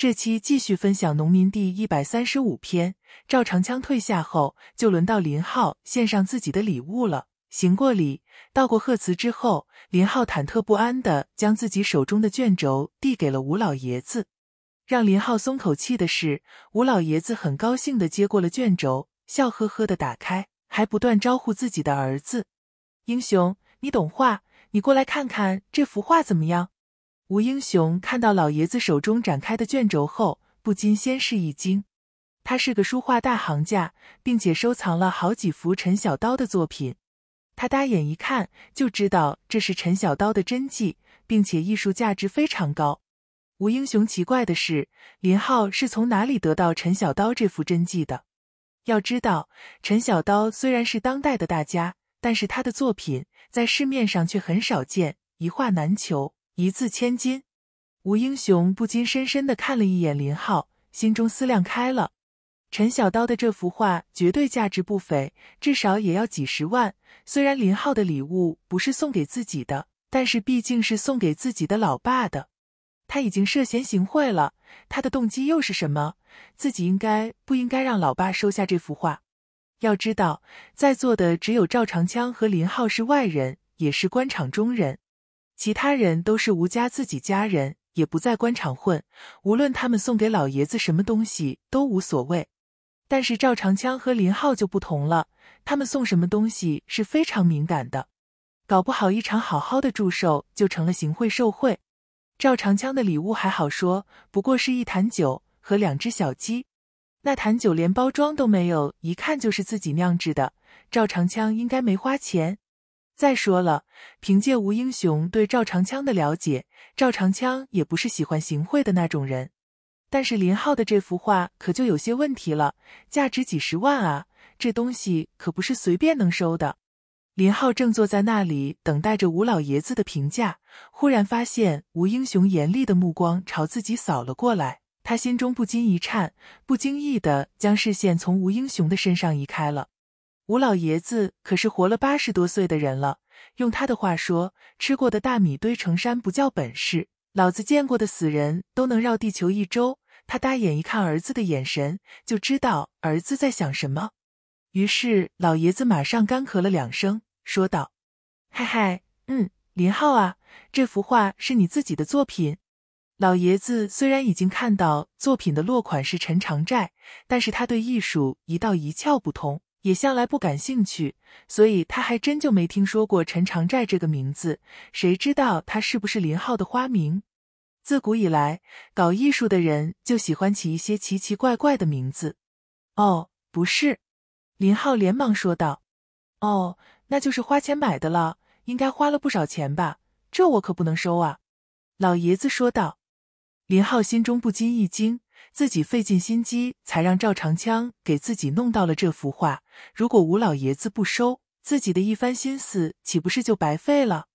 这期继续分享《农民》第一百三十五篇。赵长枪退下后，就轮到林浩献上自己的礼物了。行过礼，道过贺词之后，林浩忐忑不安的将自己手中的卷轴递给了吴老爷子。让林浩松口气的是，吴老爷子很高兴的接过了卷轴，笑呵呵的打开，还不断招呼自己的儿子：“英雄，你懂画，你过来看看这幅画怎么样？”吴英雄看到老爷子手中展开的卷轴后，不禁先是一惊。他是个书画大行家，并且收藏了好几幅陈小刀的作品。他搭眼一看，就知道这是陈小刀的真迹，并且艺术价值非常高。吴英雄奇怪的是，林浩是从哪里得到陈小刀这幅真迹的？要知道，陈小刀虽然是当代的大家，但是他的作品在市面上却很少见，一画难求。一字千金，吴英雄不禁深深的看了一眼林浩，心中思量开了。陈小刀的这幅画绝对价值不菲，至少也要几十万。虽然林浩的礼物不是送给自己的，但是毕竟是送给自己的老爸的。他已经涉嫌行贿了，他的动机又是什么？自己应该不应该让老爸收下这幅画？要知道，在座的只有赵长枪和林浩是外人，也是官场中人。其他人都是吴家自己家人，也不在官场混，无论他们送给老爷子什么东西都无所谓。但是赵长枪和林浩就不同了，他们送什么东西是非常敏感的，搞不好一场好好的祝寿就成了行贿受贿。赵长枪的礼物还好说，不过是一坛酒和两只小鸡，那坛酒连包装都没有，一看就是自己酿制的，赵长枪应该没花钱。再说了，凭借吴英雄对赵长枪的了解，赵长枪也不是喜欢行贿的那种人。但是林浩的这幅画可就有些问题了，价值几十万啊，这东西可不是随便能收的。林浩正坐在那里等待着吴老爷子的评价，忽然发现吴英雄严厉的目光朝自己扫了过来，他心中不禁一颤，不经意的将视线从吴英雄的身上移开了。吴老爷子可是活了八十多岁的人了，用他的话说，吃过的大米堆成山不叫本事。老子见过的死人都能绕地球一周。他大眼一看儿子的眼神，就知道儿子在想什么。于是老爷子马上干咳了两声，说道：“嗨嗨，嗯，林浩啊，这幅画是你自己的作品。”老爷子虽然已经看到作品的落款是陈长寨，但是他对艺术一道一窍不通。也向来不感兴趣，所以他还真就没听说过陈长寨这个名字。谁知道他是不是林浩的花名？自古以来，搞艺术的人就喜欢起一些奇奇怪怪的名字。哦，不是，林浩连忙说道。哦，那就是花钱买的了，应该花了不少钱吧？这我可不能收啊！老爷子说道。林浩心中不禁一惊。自己费尽心机才让赵长枪给自己弄到了这幅画，如果吴老爷子不收，自己的一番心思岂不是就白费了？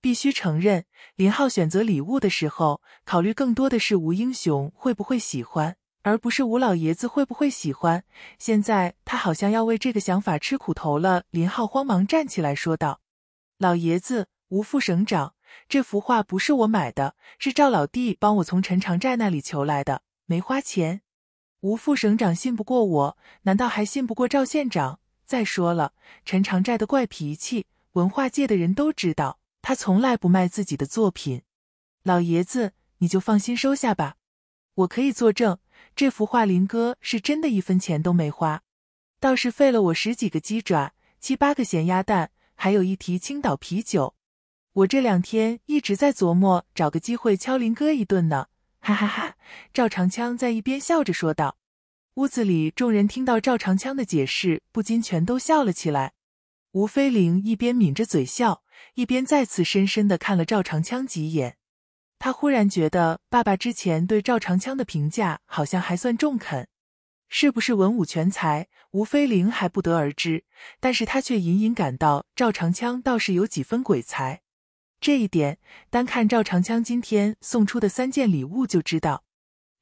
必须承认，林浩选择礼物的时候，考虑更多的是吴英雄会不会喜欢，而不是吴老爷子会不会喜欢。现在他好像要为这个想法吃苦头了。林浩慌忙站起来说道：“老爷子，吴副省长，这幅画不是我买的，是赵老弟帮我从陈长寨那里求来的。”没花钱，吴副省长信不过我，难道还信不过赵县长？再说了，陈长寨的怪脾气，文化界的人都知道，他从来不卖自己的作品。老爷子，你就放心收下吧，我可以作证，这幅画林哥是真的一分钱都没花，倒是费了我十几个鸡爪、七八个咸鸭蛋，还有一提青岛啤酒。我这两天一直在琢磨，找个机会敲林哥一顿呢。哈哈哈！赵长枪在一边笑着说道。屋子里众人听到赵长枪的解释，不禁全都笑了起来。吴飞灵一边抿着嘴笑，一边再次深深的看了赵长枪几眼。他忽然觉得，爸爸之前对赵长枪的评价好像还算中肯。是不是文武全才？吴飞灵还不得而知，但是他却隐隐感到赵长枪倒是有几分鬼才。这一点，单看赵长枪今天送出的三件礼物就知道。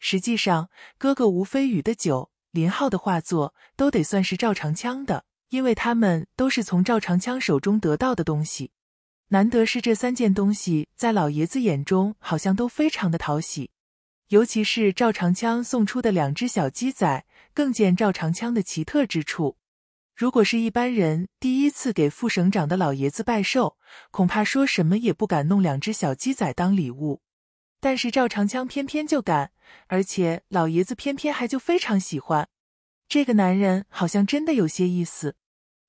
实际上，哥哥吴飞宇的酒、林浩的画作，都得算是赵长枪的，因为他们都是从赵长枪手中得到的东西。难得是这三件东西，在老爷子眼中好像都非常的讨喜。尤其是赵长枪送出的两只小鸡仔，更见赵长枪的奇特之处。如果是一般人第一次给副省长的老爷子拜寿，恐怕说什么也不敢弄两只小鸡仔当礼物。但是赵长枪偏偏就敢，而且老爷子偏偏还就非常喜欢。这个男人好像真的有些意思，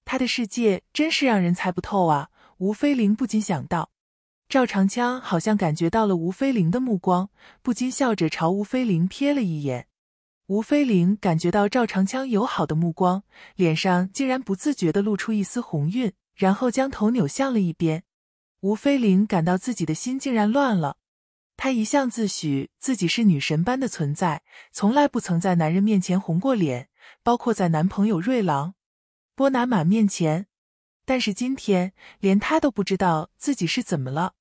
他的世界真是让人猜不透啊！吴飞林不禁想到，赵长枪好像感觉到了吴飞林的目光，不禁笑着朝吴飞林瞥了一眼。吴飞林感觉到赵长枪友好的目光，脸上竟然不自觉的露出一丝红晕，然后将头扭向了一边。吴飞林感到自己的心竟然乱了。她一向自诩自己是女神般的存在，从来不曾在男人面前红过脸，包括在男朋友瑞郎、波拿马面前。但是今天，连她都不知道自己是怎么了。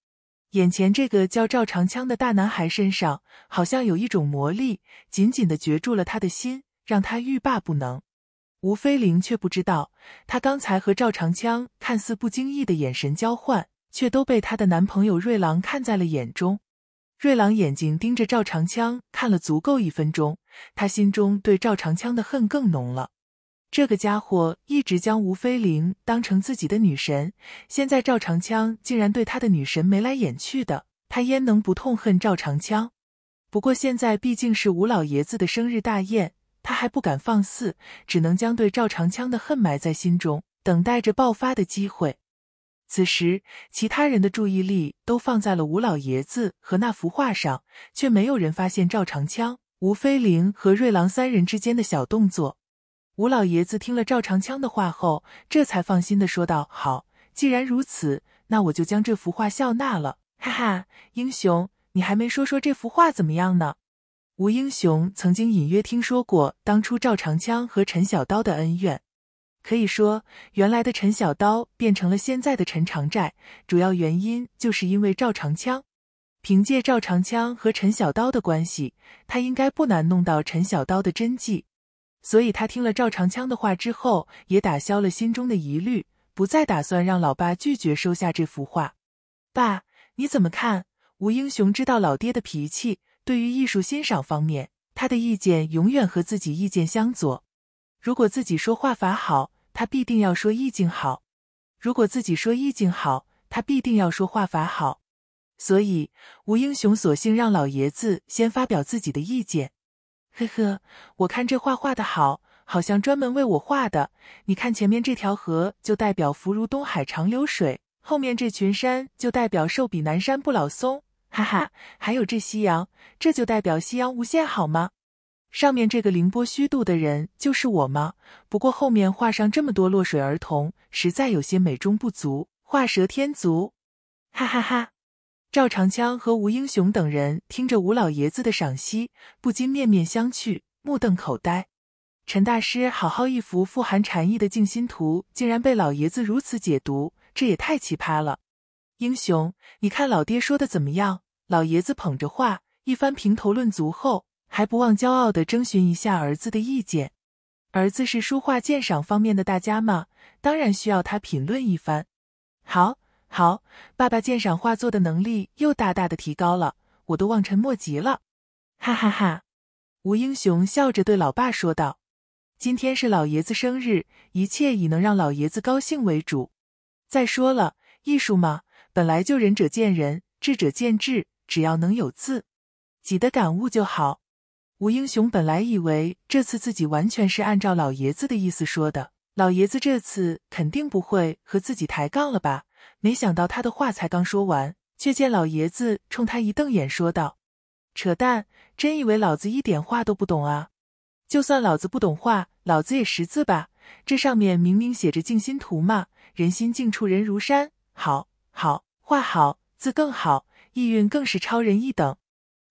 眼前这个叫赵长枪的大男孩身上，好像有一种魔力，紧紧的攫住了他的心，让他欲罢不能。吴飞凌却不知道，她刚才和赵长枪看似不经意的眼神交换，却都被她的男朋友瑞郎看在了眼中。瑞郎眼睛盯着赵长枪看了足够一分钟，他心中对赵长枪的恨更浓了。这个家伙一直将吴飞凌当成自己的女神，现在赵长枪竟然对他的女神眉来眼去的，他焉能不痛恨赵长枪？不过现在毕竟是吴老爷子的生日大宴，他还不敢放肆，只能将对赵长枪的恨埋在心中，等待着爆发的机会。此时，其他人的注意力都放在了吴老爷子和那幅画上，却没有人发现赵长枪、吴飞凌和瑞郎三人之间的小动作。吴老爷子听了赵长枪的话后，这才放心的说道：“好，既然如此，那我就将这幅画笑纳了。”哈哈，英雄，你还没说说这幅画怎么样呢？吴英雄曾经隐约听说过当初赵长枪和陈小刀的恩怨，可以说原来的陈小刀变成了现在的陈长寨，主要原因就是因为赵长枪。凭借赵长枪和陈小刀的关系，他应该不难弄到陈小刀的真迹。所以他听了赵长枪的话之后，也打消了心中的疑虑，不再打算让老爸拒绝收下这幅画。爸，你怎么看？吴英雄知道老爹的脾气，对于艺术欣赏方面，他的意见永远和自己意见相左。如果自己说画法好，他必定要说意境好；如果自己说意境好，他必定要说画法好。所以，吴英雄索性让老爷子先发表自己的意见。呵呵，我看这画画的好，好像专门为我画的。你看前面这条河，就代表福如东海长流水；后面这群山，就代表寿比南山不老松。哈哈，还有这夕阳，这就代表夕阳无限好吗？上面这个凌波虚度的人就是我吗？不过后面画上这么多落水儿童，实在有些美中不足，画蛇添足。哈哈哈。赵长枪和吴英雄等人听着吴老爷子的赏析，不禁面面相觑，目瞪口呆。陈大师，好好一幅富含禅意的静心图，竟然被老爷子如此解读，这也太奇葩了！英雄，你看老爹说的怎么样？老爷子捧着画，一番评头论足后，还不忘骄傲地征询一下儿子的意见。儿子是书画鉴赏方面的大家嘛，当然需要他评论一番。好。好，爸爸鉴赏画作的能力又大大的提高了，我都望尘莫及了，哈哈哈！吴英雄笑着对老爸说道：“今天是老爷子生日，一切以能让老爷子高兴为主。再说了，艺术嘛，本来就仁者见仁，智者见智，只要能有自己的感悟就好。”吴英雄本来以为这次自己完全是按照老爷子的意思说的，老爷子这次肯定不会和自己抬杠了吧？没想到他的话才刚说完，却见老爷子冲他一瞪眼，说道：“扯淡！真以为老子一点话都不懂啊？就算老子不懂画，老子也识字吧？这上面明明写着静心图嘛，人心静处人如山。好，好画好字更好，意韵更是超人一等。”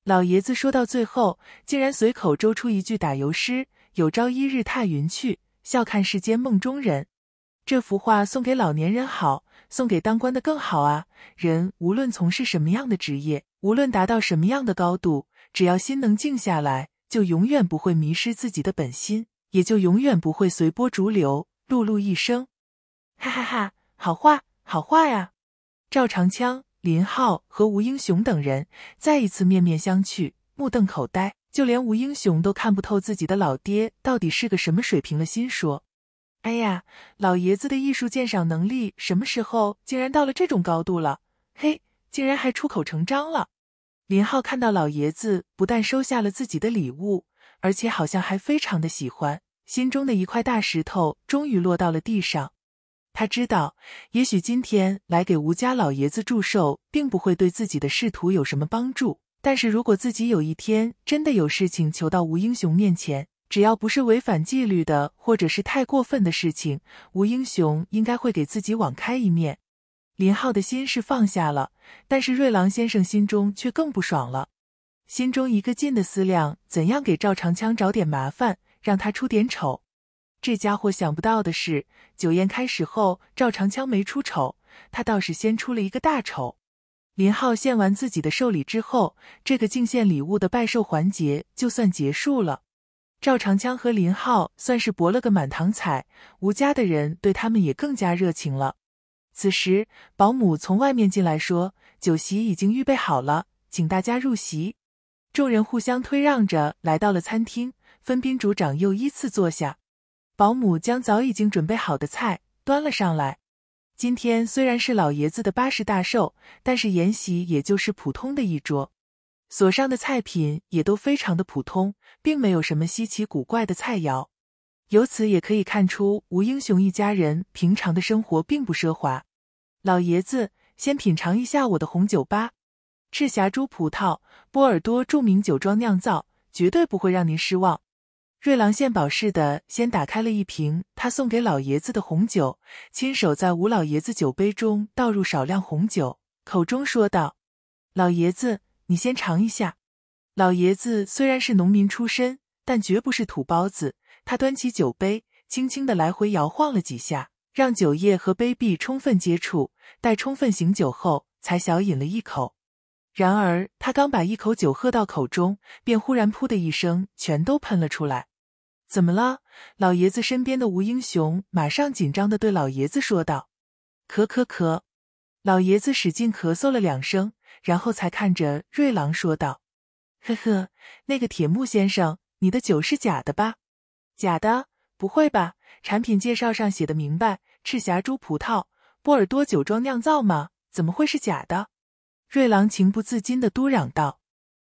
老爷子说到最后，竟然随口诌出一句打油诗：“有朝一日踏云去，笑看世间梦中人。”这幅画送给老年人好。送给当官的更好啊！人无论从事什么样的职业，无论达到什么样的高度，只要心能静下来，就永远不会迷失自己的本心，也就永远不会随波逐流，碌碌一生。哈哈哈，好话，好话呀！赵长枪、林浩和吴英雄等人再一次面面相觑，目瞪口呆，就连吴英雄都看不透自己的老爹到底是个什么水平了，心说。哎呀，老爷子的艺术鉴赏能力什么时候竟然到了这种高度了？嘿，竟然还出口成章了！林浩看到老爷子不但收下了自己的礼物，而且好像还非常的喜欢，心中的一块大石头终于落到了地上。他知道，也许今天来给吴家老爷子祝寿，并不会对自己的仕途有什么帮助，但是如果自己有一天真的有事情求到吴英雄面前，只要不是违反纪律的，或者是太过分的事情，吴英雄应该会给自己网开一面。林浩的心是放下了，但是瑞郎先生心中却更不爽了，心中一个劲的思量怎样给赵长枪找点麻烦，让他出点丑。这家伙想不到的是，酒宴开始后，赵长枪没出丑，他倒是先出了一个大丑。林浩献完自己的寿礼之后，这个敬献礼物的拜寿环节就算结束了。赵长枪和林浩算是博了个满堂彩，吴家的人对他们也更加热情了。此时，保姆从外面进来，说：“酒席已经预备好了，请大家入席。”众人互相推让着来到了餐厅，分宾主长又依次坐下。保姆将早已经准备好的菜端了上来。今天虽然是老爷子的八十大寿，但是宴席也就是普通的一桌。所上的菜品也都非常的普通，并没有什么稀奇古怪的菜肴，由此也可以看出吴英雄一家人平常的生活并不奢华。老爷子，先品尝一下我的红酒吧，赤霞珠葡萄，波尔多著名酒庄酿造，绝对不会让您失望。瑞郎献宝似的先打开了一瓶他送给老爷子的红酒，亲手在吴老爷子酒杯中倒入少量红酒，口中说道：“老爷子。”你先尝一下。老爷子虽然是农民出身，但绝不是土包子。他端起酒杯，轻轻的来回摇晃了几下，让酒液和杯壁充分接触。待充分醒酒后，才小饮了一口。然而，他刚把一口酒喝到口中，便忽然“噗”的一声，全都喷了出来。怎么了？老爷子身边的吴英雄马上紧张的对老爷子说道：“咳咳咳！”老爷子使劲咳嗽了两声。然后才看着瑞郎说道：“呵呵，那个铁木先生，你的酒是假的吧？假的？不会吧？产品介绍上写的明白，赤霞珠葡萄，波尔多酒庄酿造吗？怎么会是假的？”瑞郎情不自禁的嘟嚷道。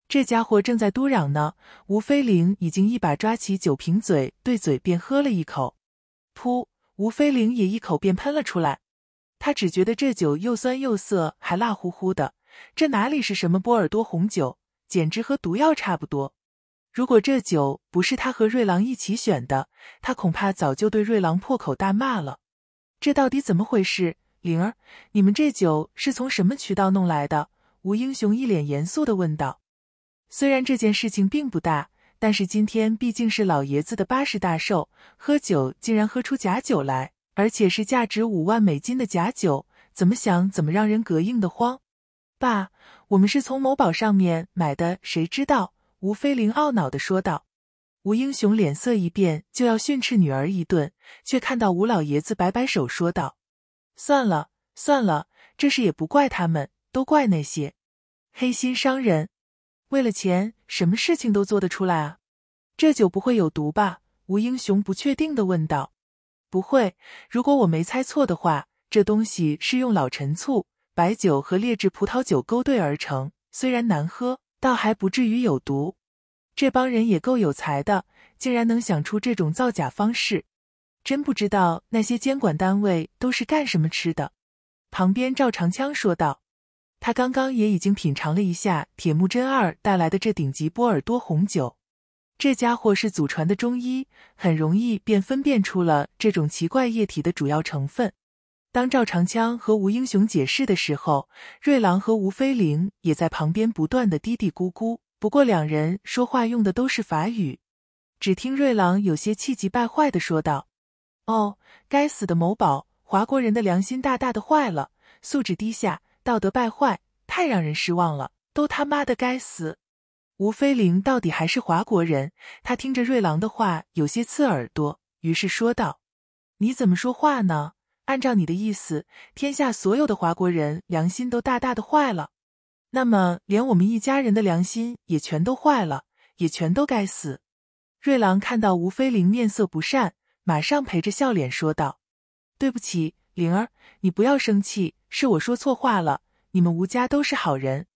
这家伙正在嘟嚷呢，吴飞灵已经一把抓起酒瓶嘴，对嘴便喝了一口，噗！吴飞灵也一口便喷了出来。他只觉得这酒又酸又涩，还辣乎乎的。这哪里是什么波尔多红酒，简直和毒药差不多！如果这酒不是他和瑞郎一起选的，他恐怕早就对瑞郎破口大骂了。这到底怎么回事？灵儿，你们这酒是从什么渠道弄来的？吴英雄一脸严肃的问道。虽然这件事情并不大，但是今天毕竟是老爷子的八十大寿，喝酒竟然喝出假酒来，而且是价值五万美金的假酒，怎么想怎么让人膈应的慌。爸，我们是从某宝上面买的，谁知道？”吴飞凌懊恼的说道。吴英雄脸色一变，就要训斥女儿一顿，却看到吴老爷子摆摆手，说道：“算了，算了，这事也不怪他们，都怪那些黑心商人，为了钱，什么事情都做得出来啊！”这酒不会有毒吧？”吴英雄不确定的问道。“不会，如果我没猜错的话，这东西是用老陈醋。”白酒和劣质葡萄酒勾兑而成，虽然难喝，倒还不至于有毒。这帮人也够有才的，竟然能想出这种造假方式，真不知道那些监管单位都是干什么吃的。旁边赵长枪说道：“他刚刚也已经品尝了一下铁木真二带来的这顶级波尔多红酒，这家伙是祖传的中医，很容易便分辨出了这种奇怪液体的主要成分。”当赵长枪和吴英雄解释的时候，瑞郎和吴飞灵也在旁边不断的嘀嘀咕咕。不过两人说话用的都是法语。只听瑞郎有些气急败坏的说道：“哦，该死的某宝，华国人的良心大大的坏了，素质低下，道德败坏，太让人失望了，都他妈的该死！”吴飞灵到底还是华国人，他听着瑞郎的话有些刺耳朵，于是说道：“你怎么说话呢？”按照你的意思，天下所有的华国人良心都大大的坏了，那么连我们一家人的良心也全都坏了，也全都该死。瑞郎看到吴飞灵面色不善，马上陪着笑脸说道：“对不起，灵儿，你不要生气，是我说错话了。你们吴家都是好人，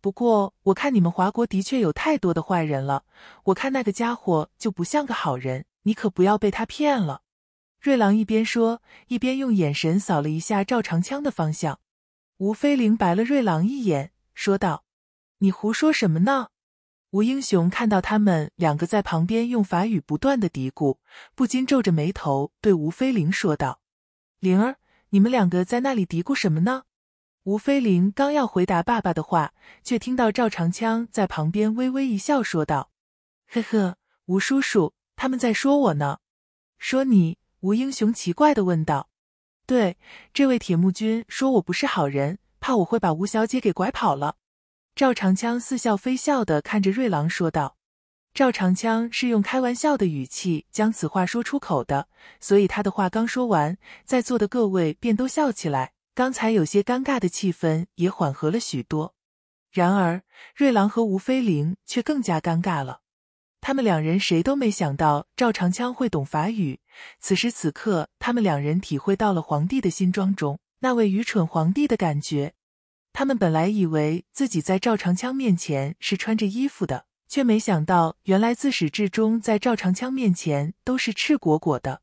不过我看你们华国的确有太多的坏人了。我看那个家伙就不像个好人，你可不要被他骗了。”瑞郎一边说，一边用眼神扫了一下赵长枪的方向。吴飞灵白了瑞郎一眼，说道：“你胡说什么呢？”吴英雄看到他们两个在旁边用法语不断的嘀咕，不禁皱着眉头对吴飞灵说道：“灵儿，你们两个在那里嘀咕什么呢？”吴飞灵刚要回答爸爸的话，却听到赵长枪在旁边微微一笑，说道：“呵呵，吴叔叔，他们在说我呢，说你。”吴英雄奇怪的问道：“对这位铁木君说，我不是好人，怕我会把吴小姐给拐跑了。”赵长枪似笑非笑的看着瑞郎说道：“赵长枪是用开玩笑的语气将此话说出口的，所以他的话刚说完，在座的各位便都笑起来，刚才有些尴尬的气氛也缓和了许多。然而，瑞郎和吴飞灵却更加尴尬了。”他们两人谁都没想到赵长枪会懂法语。此时此刻，他们两人体会到了皇帝的新装中那位愚蠢皇帝的感觉。他们本来以为自己在赵长枪面前是穿着衣服的，却没想到原来自始至终在赵长枪面前都是赤果果的。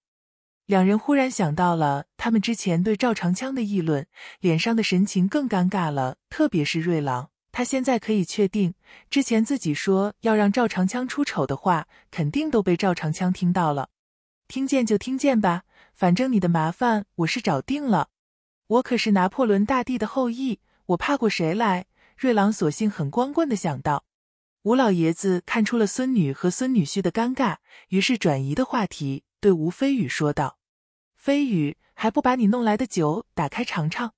两人忽然想到了他们之前对赵长枪的议论，脸上的神情更尴尬了，特别是瑞郎。他现在可以确定，之前自己说要让赵长枪出丑的话，肯定都被赵长枪听到了。听见就听见吧，反正你的麻烦我是找定了。我可是拿破仑大帝的后裔，我怕过谁来？瑞郎索性很光棍的想到。吴老爷子看出了孙女和孙女婿的尴尬，于是转移的话题，对吴飞宇说道：“飞宇，还不把你弄来的酒打开尝尝？”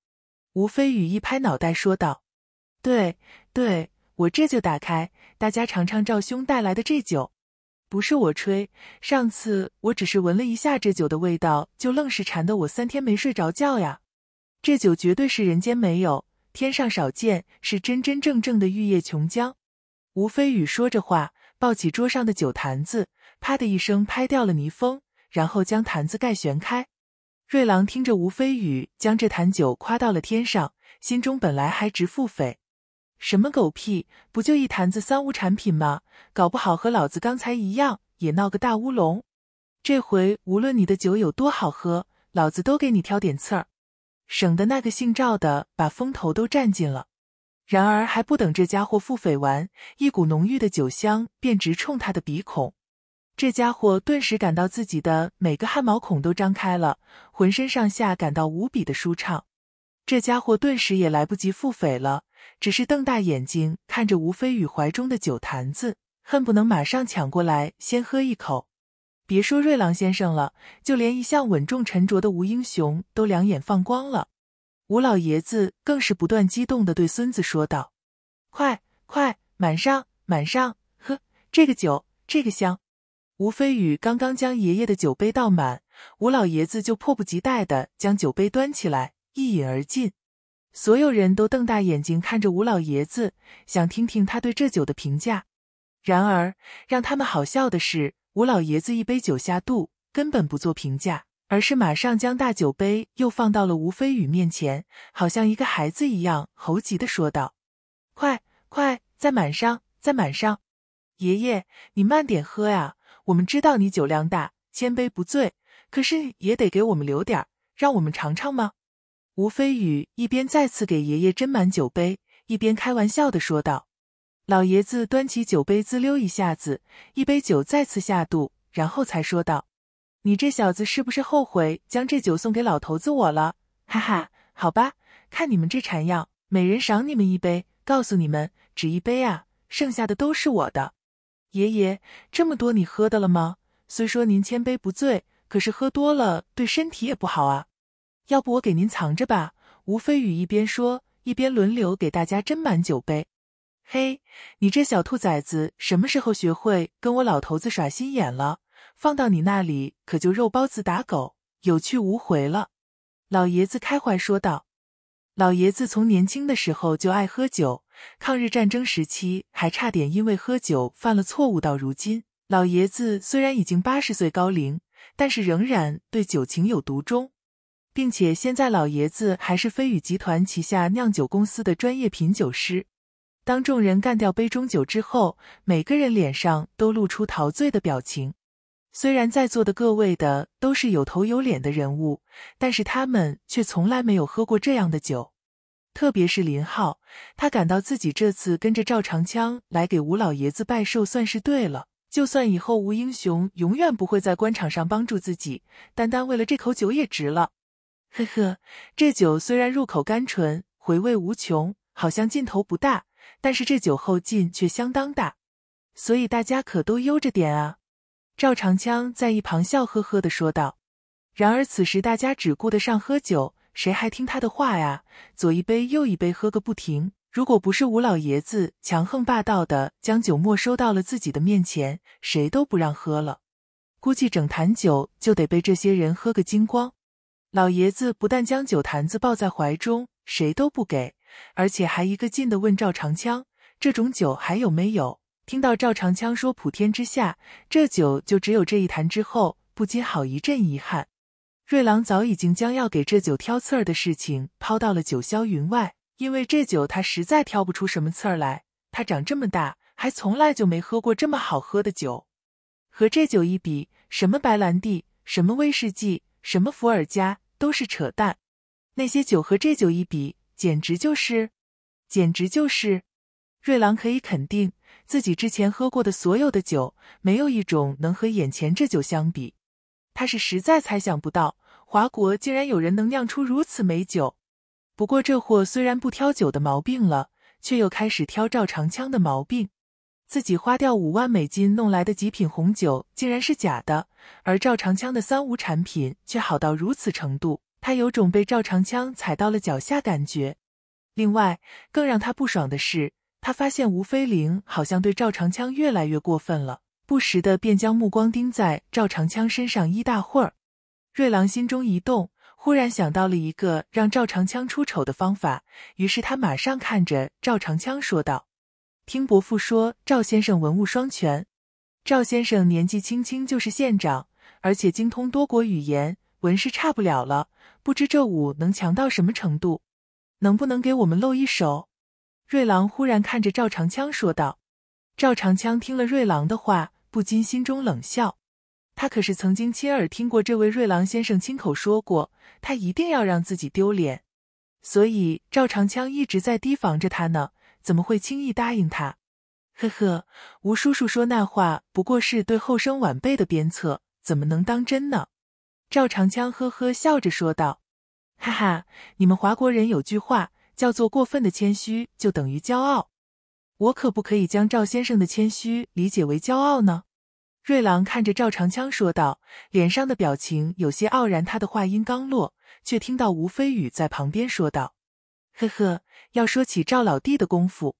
吴飞宇一拍脑袋说道。对对，我这就打开，大家尝尝赵兄带来的这酒。不是我吹，上次我只是闻了一下这酒的味道，就愣是馋得我三天没睡着觉呀！这酒绝对是人间没有，天上少见，是真真正正的玉液琼浆。吴飞宇说着话，抱起桌上的酒坛子，啪的一声拍掉了泥封，然后将坛子盖旋开。瑞郎听着吴飞宇将这坛酒夸到了天上，心中本来还直腹诽。什么狗屁！不就一坛子三无产品吗？搞不好和老子刚才一样，也闹个大乌龙。这回无论你的酒有多好喝，老子都给你挑点刺儿，省得那个姓赵的把风头都占尽了。然而还不等这家伙腹诽完，一股浓郁的酒香便直冲他的鼻孔，这家伙顿时感到自己的每个汗毛孔都张开了，浑身上下感到无比的舒畅。这家伙顿时也来不及腹诽了，只是瞪大眼睛看着吴飞宇怀中的酒坛子，恨不能马上抢过来先喝一口。别说瑞郎先生了，就连一向稳重沉着的吴英雄都两眼放光了。吴老爷子更是不断激动的对孙子说道：“快快满上满上，喝这个酒，这个香。”吴飞宇刚刚将爷爷的酒杯倒满，吴老爷子就迫不及待的将酒杯端起来。一饮而尽，所有人都瞪大眼睛看着吴老爷子，想听听他对这酒的评价。然而让他们好笑的是，吴老爷子一杯酒下肚，根本不做评价，而是马上将大酒杯又放到了吴飞宇面前，好像一个孩子一样猴急的说道：“快快再满上，再满上！爷爷你慢点喝呀，我们知道你酒量大，千杯不醉，可是也得给我们留点儿，让我们尝尝吗？吴飞宇一边再次给爷爷斟满酒杯，一边开玩笑的说道：“老爷子端起酒杯，滋溜一下子，一杯酒再次下肚，然后才说道：‘你这小子是不是后悔将这酒送给老头子我了？哈哈，好吧，看你们这馋样，每人赏你们一杯。告诉你们，只一杯啊，剩下的都是我的。爷爷，这么多你喝的了吗？虽说您千杯不醉，可是喝多了对身体也不好啊。”要不我给您藏着吧。”吴飞宇一边说，一边轮流给大家斟满酒杯。“嘿，你这小兔崽子，什么时候学会跟我老头子耍心眼了？放到你那里可就肉包子打狗，有去无回了。”老爷子开怀说道。老爷子从年轻的时候就爱喝酒，抗日战争时期还差点因为喝酒犯了错误。到如今，老爷子虽然已经八十岁高龄，但是仍然对酒情有独钟。并且现在老爷子还是飞宇集团旗下酿酒公司的专业品酒师。当众人干掉杯中酒之后，每个人脸上都露出陶醉的表情。虽然在座的各位的都是有头有脸的人物，但是他们却从来没有喝过这样的酒。特别是林浩，他感到自己这次跟着赵长枪来给吴老爷子拜寿算是对了。就算以后吴英雄永远不会在官场上帮助自己，单单为了这口酒也值了。呵呵，这酒虽然入口甘醇，回味无穷，好像劲头不大，但是这酒后劲却相当大，所以大家可都悠着点啊！赵长枪在一旁笑呵呵的说道。然而此时大家只顾得上喝酒，谁还听他的话呀？左一杯右一杯喝个不停。如果不是吴老爷子强横霸道的将酒没收到了自己的面前，谁都不让喝了，估计整坛酒就得被这些人喝个精光。老爷子不但将酒坛子抱在怀中，谁都不给，而且还一个劲的问赵长枪：“这种酒还有没有？”听到赵长枪说“普天之下，这酒就只有这一坛”之后，不禁好一阵遗憾。瑞郎早已经将要给这酒挑刺儿的事情抛到了九霄云外，因为这酒他实在挑不出什么刺儿来。他长这么大，还从来就没喝过这么好喝的酒。和这酒一比，什么白兰地，什么威士忌。什么伏尔加都是扯淡，那些酒和这酒一比，简直就是，简直就是。瑞郎可以肯定，自己之前喝过的所有的酒，没有一种能和眼前这酒相比。他是实在猜想不到，华国竟然有人能酿出如此美酒。不过这货虽然不挑酒的毛病了，却又开始挑赵长枪的毛病。自己花掉五万美金弄来的极品红酒竟然是假的，而赵长枪的三无产品却好到如此程度，他有种被赵长枪踩到了脚下感觉。另外，更让他不爽的是，他发现吴飞凌好像对赵长枪越来越过分了，不时的便将目光盯在赵长枪身上一大会儿。瑞郎心中一动，忽然想到了一个让赵长枪出丑的方法，于是他马上看着赵长枪说道。听伯父说，赵先生文武双全。赵先生年纪轻轻就是县长，而且精通多国语言，文是差不了了。不知这武能强到什么程度？能不能给我们露一手？瑞郎忽然看着赵长枪说道。赵长枪听了瑞郎的话，不禁心中冷笑。他可是曾经亲耳听过这位瑞郎先生亲口说过，他一定要让自己丢脸。所以赵长枪一直在提防着他呢。怎么会轻易答应他？呵呵，吴叔叔说那话不过是对后生晚辈的鞭策，怎么能当真呢？赵长枪呵呵笑着说道：“哈哈，你们华国人有句话叫做‘过分的谦虚就等于骄傲’，我可不可以将赵先生的谦虚理解为骄傲呢？”瑞郎看着赵长枪说道，脸上的表情有些傲然。他的话音刚落，却听到吴飞宇在旁边说道：“呵呵。”要说起赵老弟的功夫，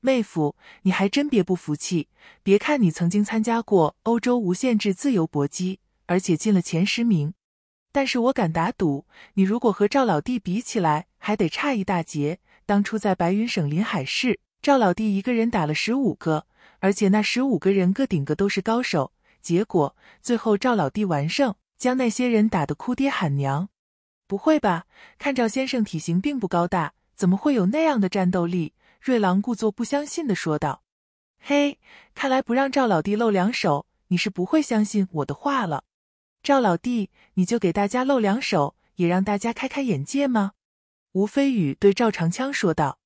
妹夫，你还真别不服气。别看你曾经参加过欧洲无限制自由搏击，而且进了前十名，但是我敢打赌，你如果和赵老弟比起来，还得差一大截。当初在白云省临海市，赵老弟一个人打了十五个，而且那十五个人个顶个都是高手，结果最后赵老弟完胜，将那些人打得哭爹喊娘。不会吧？看赵先生体型并不高大。怎么会有那样的战斗力？瑞郎故作不相信的说道：“嘿，看来不让赵老弟露两手，你是不会相信我的话了。赵老弟，你就给大家露两手，也让大家开开眼界吗？”吴飞宇对赵长枪说道。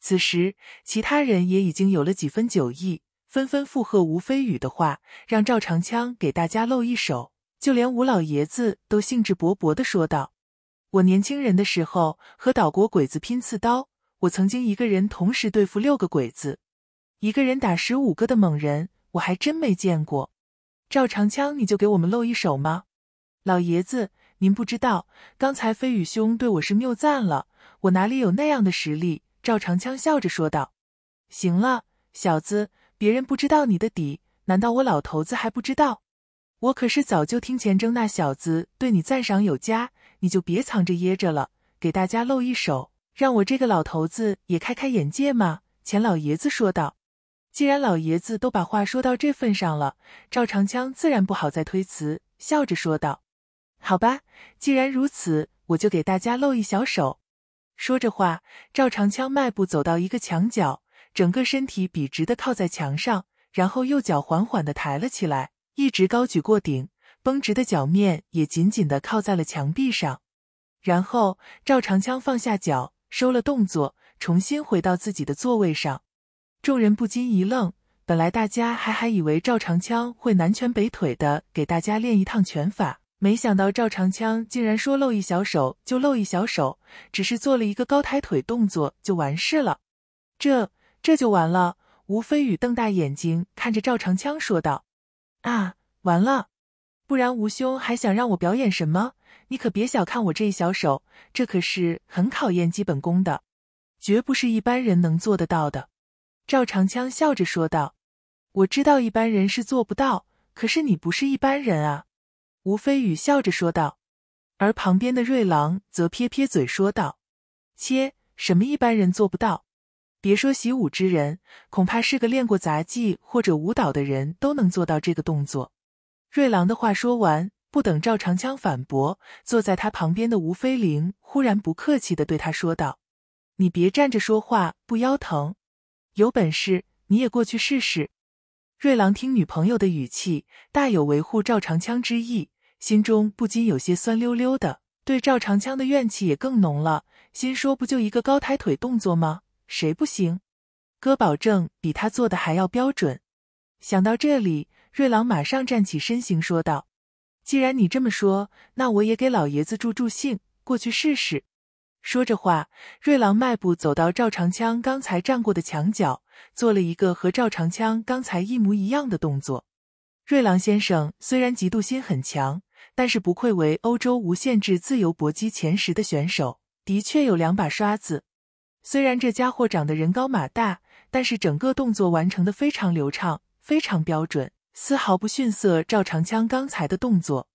此时，其他人也已经有了几分酒意，纷纷附和吴飞宇的话，让赵长枪给大家露一手。就连吴老爷子都兴致勃勃的说道。我年轻人的时候和岛国鬼子拼刺刀，我曾经一个人同时对付六个鬼子，一个人打十五个的猛人，我还真没见过。赵长枪，你就给我们露一手吗？老爷子，您不知道，刚才飞宇兄对我是谬赞了，我哪里有那样的实力？赵长枪笑着说道：“行了，小子，别人不知道你的底，难道我老头子还不知道？我可是早就听钱征那小子对你赞赏有加。”你就别藏着掖着了，给大家露一手，让我这个老头子也开开眼界嘛。”钱老爷子说道。既然老爷子都把话说到这份上了，赵长枪自然不好再推辞，笑着说道：“好吧，既然如此，我就给大家露一小手。”说着话，赵长枪迈步走到一个墙角，整个身体笔直的靠在墙上，然后右脚缓缓的抬了起来，一直高举过顶。绷直的脚面也紧紧的靠在了墙壁上，然后赵长枪放下脚，收了动作，重新回到自己的座位上。众人不禁一愣，本来大家还还以为赵长枪会南拳北腿的给大家练一趟拳法，没想到赵长枪竟然说露一小手就露一小手，只是做了一个高抬腿动作就完事了。这这就完了！吴飞宇瞪大眼睛看着赵长枪说道：“啊，完了！”不然吴兄还想让我表演什么？你可别小看我这一小手，这可是很考验基本功的，绝不是一般人能做得到的。”赵长枪笑着说道。“我知道一般人是做不到，可是你不是一般人啊。”吴飞宇笑着说道。而旁边的瑞郎则撇撇嘴说道：“切，什么一般人做不到？别说习武之人，恐怕是个练过杂技或者舞蹈的人都能做到这个动作。”瑞郎的话说完，不等赵长枪反驳，坐在他旁边的吴飞凌忽然不客气的对他说道：“你别站着说话不腰疼，有本事你也过去试试。”瑞郎听女朋友的语气，大有维护赵长枪之意，心中不禁有些酸溜溜的，对赵长枪的怨气也更浓了。心说不就一个高抬腿动作吗？谁不行？哥保证比他做的还要标准。想到这里。瑞郎马上站起身形说道：“既然你这么说，那我也给老爷子助助兴，过去试试。”说着话，瑞郎迈步走到赵长枪刚才站过的墙角，做了一个和赵长枪刚才一模一样的动作。瑞郎先生虽然嫉妒心很强，但是不愧为欧洲无限制自由搏击前十的选手，的确有两把刷子。虽然这家伙长得人高马大，但是整个动作完成的非常流畅，非常标准。丝毫不逊色赵长枪刚才的动作，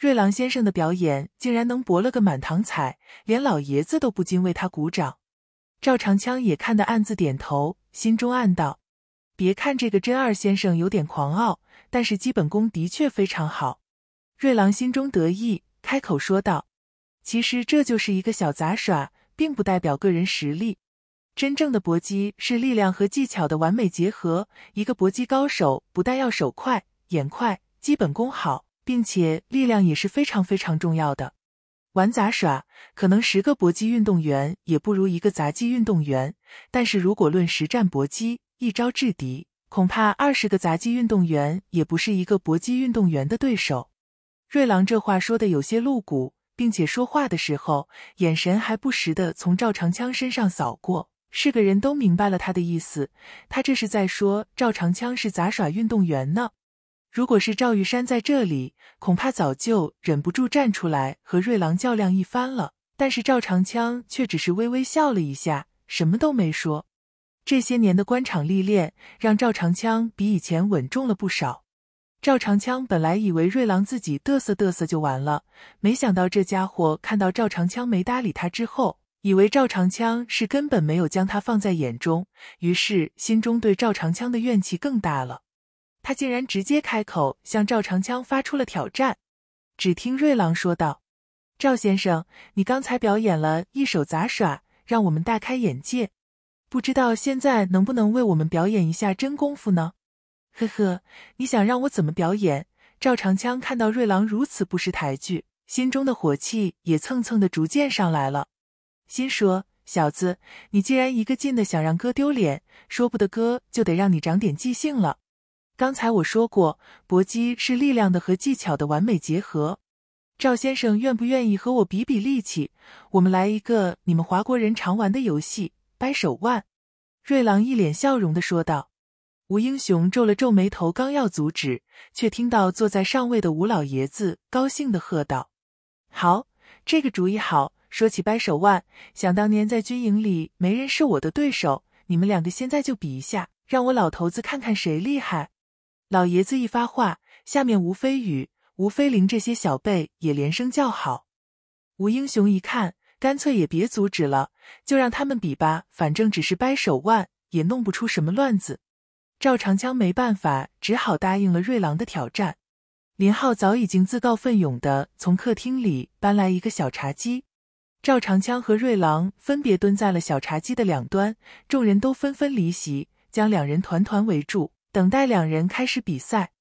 瑞郎先生的表演竟然能博了个满堂彩，连老爷子都不禁为他鼓掌。赵长枪也看得暗自点头，心中暗道：别看这个真二先生有点狂傲，但是基本功的确非常好。瑞郎心中得意，开口说道：“其实这就是一个小杂耍，并不代表个人实力。”真正的搏击是力量和技巧的完美结合。一个搏击高手不但要手快、眼快、基本功好，并且力量也是非常非常重要的。玩杂耍，可能十个搏击运动员也不如一个杂技运动员；但是如果论实战搏击，一招制敌，恐怕二十个杂技运动员也不是一个搏击运动员的对手。瑞郎这话说的有些露骨，并且说话的时候，眼神还不时的从赵长枪身上扫过。是个人都明白了他的意思，他这是在说赵长枪是杂耍运动员呢。如果是赵玉山在这里，恐怕早就忍不住站出来和瑞郎较量一番了。但是赵长枪却只是微微笑了一下，什么都没说。这些年的官场历练，让赵长枪比以前稳重了不少。赵长枪本来以为瑞郎自己嘚瑟嘚瑟就完了，没想到这家伙看到赵长枪没搭理他之后。以为赵长枪是根本没有将他放在眼中，于是心中对赵长枪的怨气更大了。他竟然直接开口向赵长枪发出了挑战。只听瑞郎说道：“赵先生，你刚才表演了一手杂耍，让我们大开眼界。不知道现在能不能为我们表演一下真功夫呢？”呵呵，你想让我怎么表演？赵长枪看到瑞郎如此不识抬举，心中的火气也蹭蹭的逐渐上来了。心说：“小子，你既然一个劲的想让哥丢脸，说不得哥就得让你长点记性了。刚才我说过，搏击是力量的和技巧的完美结合。赵先生，愿不愿意和我比比力气？我们来一个你们华国人常玩的游戏——掰手腕。”瑞郎一脸笑容的说道。吴英雄皱了皱眉头，刚要阻止，却听到坐在上位的吴老爷子高兴的喝道：“好，这个主意好。”说起掰手腕，想当年在军营里没人是我的对手。你们两个现在就比一下，让我老头子看看谁厉害。老爷子一发话，下面吴飞宇、吴飞林这些小辈也连声叫好。吴英雄一看，干脆也别阻止了，就让他们比吧，反正只是掰手腕，也弄不出什么乱子。赵长枪没办法，只好答应了瑞郎的挑战。林浩早已经自告奋勇的从客厅里搬来一个小茶几。赵长枪和瑞郎分别蹲在了小茶几的两端，众人都纷纷离席，将两人团团围住，等待两人开始比赛。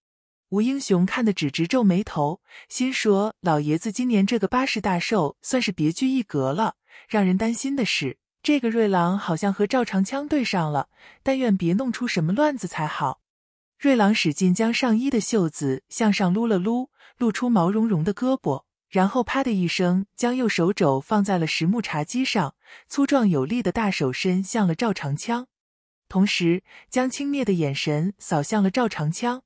吴英雄看的只直皱眉头，心说老爷子今年这个八十大寿算是别具一格了。让人担心的是，这个瑞郎好像和赵长枪对上了，但愿别弄出什么乱子才好。瑞郎使劲将上衣的袖子向上撸了撸，露出毛茸茸的胳膊。然后，啪的一声，将右手肘放在了实木茶几上，粗壮有力的大手伸向了赵长枪，同时将轻蔑的眼神扫向了赵长枪。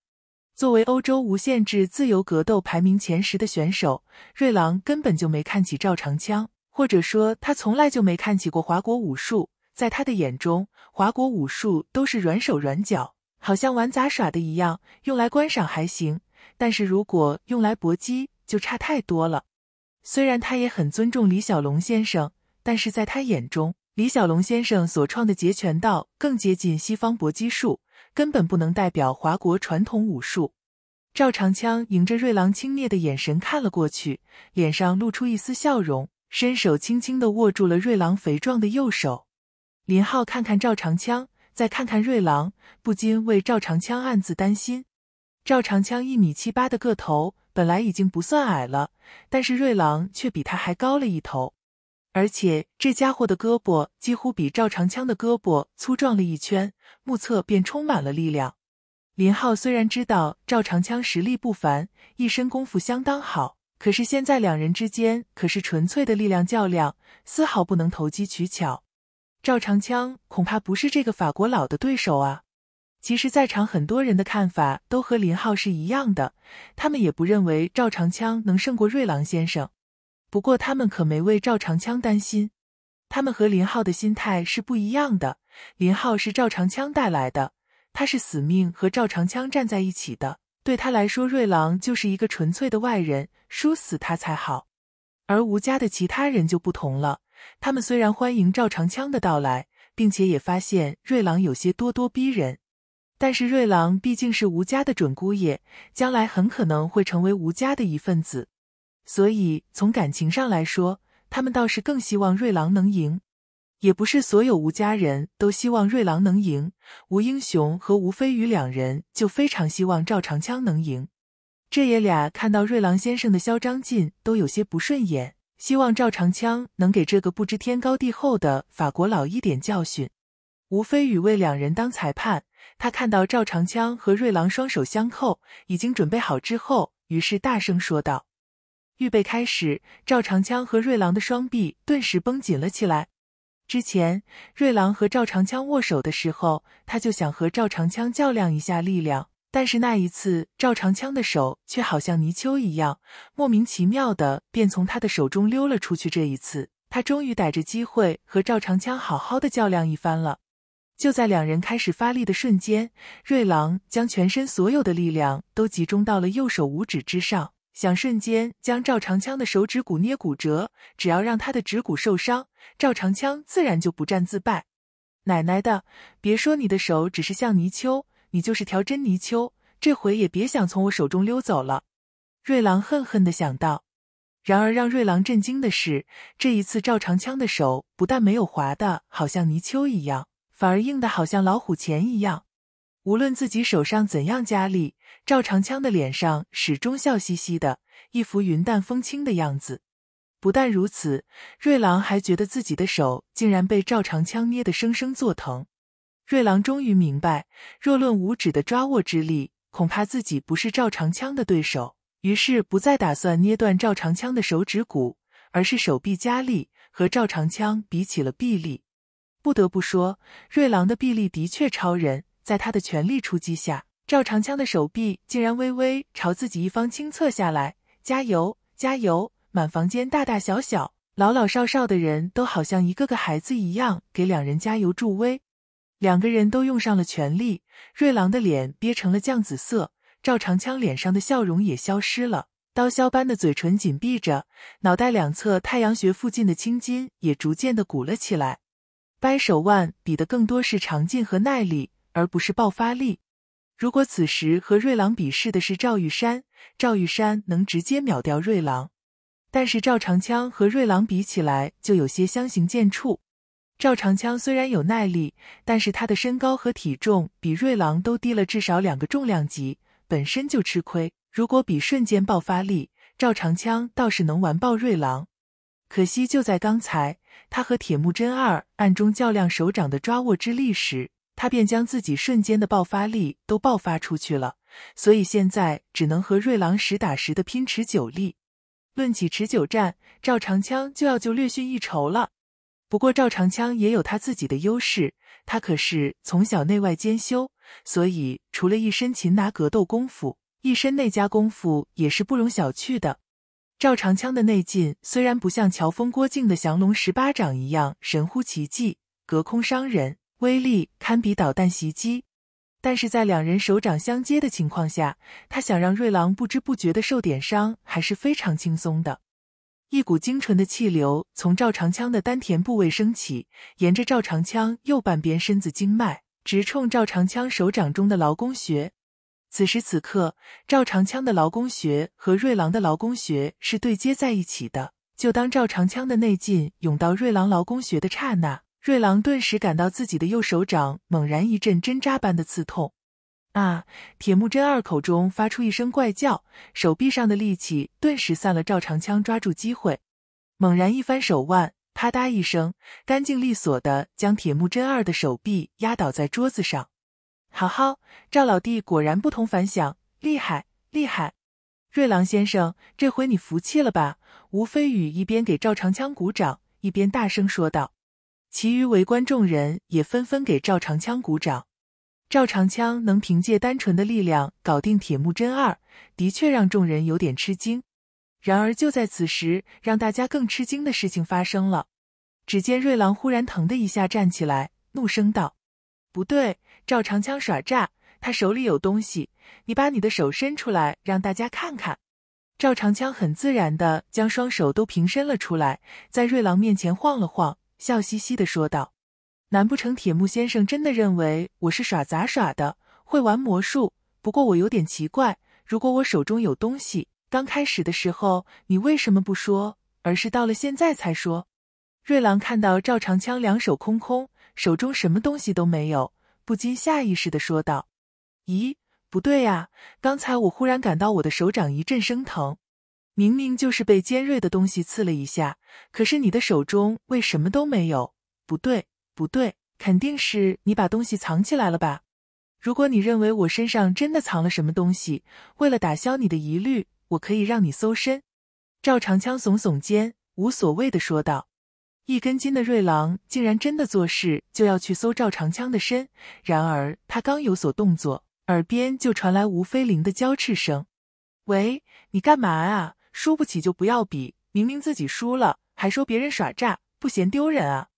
作为欧洲无限制自由格斗排名前十的选手，瑞郎根本就没看起赵长枪，或者说他从来就没看起过华国武术。在他的眼中，华国武术都是软手软脚，好像玩杂耍的一样，用来观赏还行，但是如果用来搏击，就差太多了。虽然他也很尊重李小龙先生，但是在他眼中，李小龙先生所创的截拳道更接近西方搏击术，根本不能代表华国传统武术。赵长枪迎着瑞郎轻蔑的眼神看了过去，脸上露出一丝笑容，伸手轻轻的握住了瑞郎肥壮的右手。林浩看看赵长枪，再看看瑞郎，不禁为赵长枪暗自担心。赵长枪一米七八的个头，本来已经不算矮了，但是瑞郎却比他还高了一头，而且这家伙的胳膊几乎比赵长枪的胳膊粗壮了一圈，目测便充满了力量。林浩虽然知道赵长枪实力不凡，一身功夫相当好，可是现在两人之间可是纯粹的力量较量，丝毫不能投机取巧。赵长枪恐怕不是这个法国佬的对手啊！其实，在场很多人的看法都和林浩是一样的，他们也不认为赵长枪能胜过瑞郎先生。不过，他们可没为赵长枪担心，他们和林浩的心态是不一样的。林浩是赵长枪带来的，他是死命和赵长枪站在一起的，对他来说，瑞郎就是一个纯粹的外人，输死他才好。而吴家的其他人就不同了，他们虽然欢迎赵长枪的到来，并且也发现瑞郎有些咄咄逼人。但是瑞郎毕竟是吴家的准姑爷，将来很可能会成为吴家的一份子，所以从感情上来说，他们倒是更希望瑞郎能赢。也不是所有吴家人都希望瑞郎能赢，吴英雄和吴飞宇两人就非常希望赵长枪能赢。这爷俩看到瑞郎先生的嚣张劲都有些不顺眼，希望赵长枪能给这个不知天高地厚的法国佬一点教训。吴飞宇为两人当裁判。他看到赵长枪和瑞郎双手相扣，已经准备好之后，于是大声说道：“预备开始！”赵长枪和瑞郎的双臂顿时绷紧了起来。之前瑞郎和赵长枪握手的时候，他就想和赵长枪较量一下力量，但是那一次赵长枪的手却好像泥鳅一样，莫名其妙的便从他的手中溜了出去。这一次，他终于逮着机会和赵长枪好好的较量一番了。就在两人开始发力的瞬间，瑞郎将全身所有的力量都集中到了右手五指之上，想瞬间将赵长枪的手指骨捏骨折。只要让他的指骨受伤，赵长枪自然就不战自败。奶奶的，别说你的手只是像泥鳅，你就是条真泥鳅，这回也别想从我手中溜走了！瑞郎恨恨地想到。然而让瑞郎震惊的是，这一次赵长枪的手不但没有滑的好像泥鳅一样。反而硬得好像老虎钳一样，无论自己手上怎样加力，赵长枪的脸上始终笑嘻嘻的，一副云淡风轻的样子。不但如此，瑞郎还觉得自己的手竟然被赵长枪捏得生生作疼。瑞郎终于明白，若论五指的抓握之力，恐怕自己不是赵长枪的对手。于是不再打算捏断赵长枪的手指骨，而是手臂加力，和赵长枪比起了臂力。不得不说，瑞郎的臂力的确超人。在他的全力出击下，赵长枪的手臂竟然微微朝自己一方倾侧下来。加油，加油！满房间大大小小、老老少少的人都好像一个个孩子一样，给两人加油助威。两个人都用上了全力，瑞郎的脸憋成了酱紫色，赵长枪脸上的笑容也消失了，刀削般的嘴唇紧闭着，脑袋两侧太阳穴附近的青筋也逐渐的鼓了起来。掰手腕比的更多是长劲和耐力，而不是爆发力。如果此时和瑞郎比试的是赵玉山，赵玉山能直接秒掉瑞郎。但是赵长枪和瑞郎比起来就有些相形见绌。赵长枪虽然有耐力，但是他的身高和体重比瑞郎都低了至少两个重量级，本身就吃亏。如果比瞬间爆发力，赵长枪倒是能完爆瑞郎。可惜就在刚才。他和铁木真二暗中较量手掌的抓握之力时，他便将自己瞬间的爆发力都爆发出去了，所以现在只能和瑞郎实打实的拼持久力。论起持久战，赵长枪就要就略逊一筹了。不过赵长枪也有他自己的优势，他可是从小内外兼修，所以除了一身擒拿格斗功夫，一身内家功夫也是不容小觑的。赵长枪的内劲虽然不像乔峰、郭靖的降龙十八掌一样神乎其技、隔空伤人，威力堪比导弹袭击，但是在两人手掌相接的情况下，他想让瑞郎不知不觉的受点伤，还是非常轻松的。一股精纯的气流从赵长枪的丹田部位升起，沿着赵长枪右半边身子经脉，直冲赵长枪手掌中的劳宫穴。此时此刻，赵长枪的劳工穴和瑞郎的劳工穴是对接在一起的。就当赵长枪的内劲涌到瑞郎劳工穴的刹那，瑞郎顿时感到自己的右手掌猛然一阵针扎般的刺痛。啊！铁木真二口中发出一声怪叫，手臂上的力气顿时散了。赵长枪抓住机会，猛然一翻手腕，啪嗒一声，干净利索的将铁木真二的手臂压倒在桌子上。好好，赵老弟果然不同凡响，厉害厉害！瑞郎先生，这回你服气了吧？吴飞宇一边给赵长枪鼓掌，一边大声说道。其余围观众人也纷纷给赵长枪鼓掌。赵长枪能凭借单纯的力量搞定铁木真二，的确让众人有点吃惊。然而，就在此时，让大家更吃惊的事情发生了。只见瑞郎忽然疼的一下站起来，怒声道：“不对！”赵长枪耍诈，他手里有东西，你把你的手伸出来，让大家看看。赵长枪很自然的将双手都平伸了出来，在瑞郎面前晃了晃，笑嘻嘻的说道：“难不成铁木先生真的认为我是耍杂耍的，会玩魔术？不过我有点奇怪，如果我手中有东西，刚开始的时候你为什么不说，而是到了现在才说？”瑞郎看到赵长枪两手空空，手中什么东西都没有。不禁下意识的说道：“咦，不对呀，刚才我忽然感到我的手掌一阵生疼，明明就是被尖锐的东西刺了一下，可是你的手中为什么都没有？不对，不对，肯定是你把东西藏起来了吧？如果你认为我身上真的藏了什么东西，为了打消你的疑虑，我可以让你搜身。”赵长枪耸耸肩，无所谓的说道。一根筋的瑞郎竟然真的做事就要去搜赵长枪的身，然而他刚有所动作，耳边就传来吴飞灵的娇斥声：“喂，你干嘛啊？输不起就不要比，明明自己输了还说别人耍诈，不嫌丢人啊？”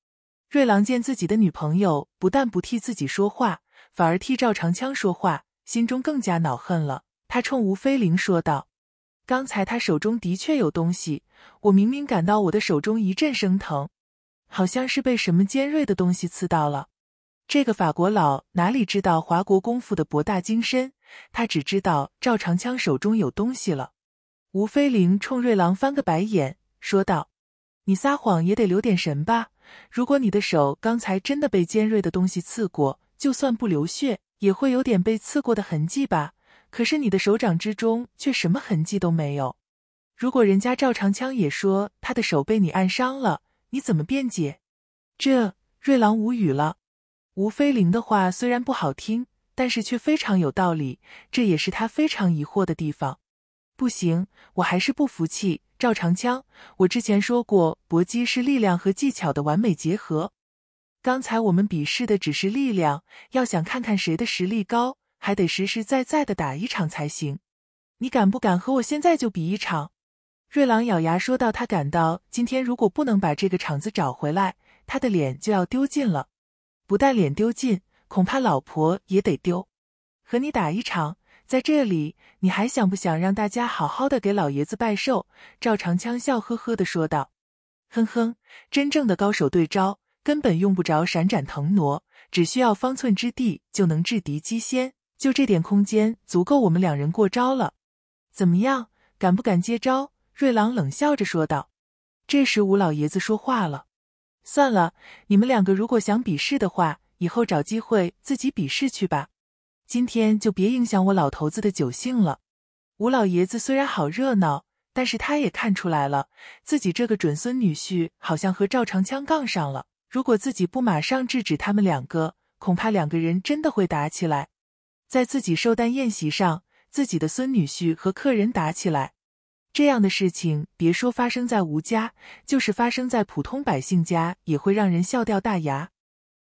瑞郎见自己的女朋友不但不替自己说话，反而替赵长枪说话，心中更加恼恨了。他冲吴飞灵说道：“刚才他手中的确有东西，我明明感到我的手中一阵生疼。”好像是被什么尖锐的东西刺到了。这个法国佬哪里知道华国功夫的博大精深？他只知道赵长枪手中有东西了。吴飞凌冲瑞郎翻个白眼，说道：“你撒谎也得留点神吧。如果你的手刚才真的被尖锐的东西刺过，就算不流血，也会有点被刺过的痕迹吧。可是你的手掌之中却什么痕迹都没有。如果人家赵长枪也说他的手被你按伤了……”你怎么辩解？这瑞郎无语了。吴飞林的话虽然不好听，但是却非常有道理，这也是他非常疑惑的地方。不行，我还是不服气。赵长枪，我之前说过，搏击是力量和技巧的完美结合。刚才我们比试的只是力量，要想看看谁的实力高，还得实实在在的打一场才行。你敢不敢和我现在就比一场？瑞郎咬牙说道：“他感到今天如果不能把这个厂子找回来，他的脸就要丢尽了。不但脸丢尽，恐怕老婆也得丢。和你打一场，在这里，你还想不想让大家好好的给老爷子拜寿？”赵长枪笑呵呵的说道：“哼哼，真正的高手对招，根本用不着闪展腾挪，只需要方寸之地就能制敌机先。就这点空间，足够我们两人过招了。怎么样，敢不敢接招？”瑞郎冷笑着说道：“这时吴老爷子说话了，算了，你们两个如果想比试的话，以后找机会自己比试去吧。今天就别影响我老头子的酒兴了。”吴老爷子虽然好热闹，但是他也看出来了，自己这个准孙女婿好像和赵长枪杠上了。如果自己不马上制止他们两个，恐怕两个人真的会打起来。在自己寿诞宴席上，自己的孙女婿和客人打起来。这样的事情，别说发生在吴家，就是发生在普通百姓家，也会让人笑掉大牙。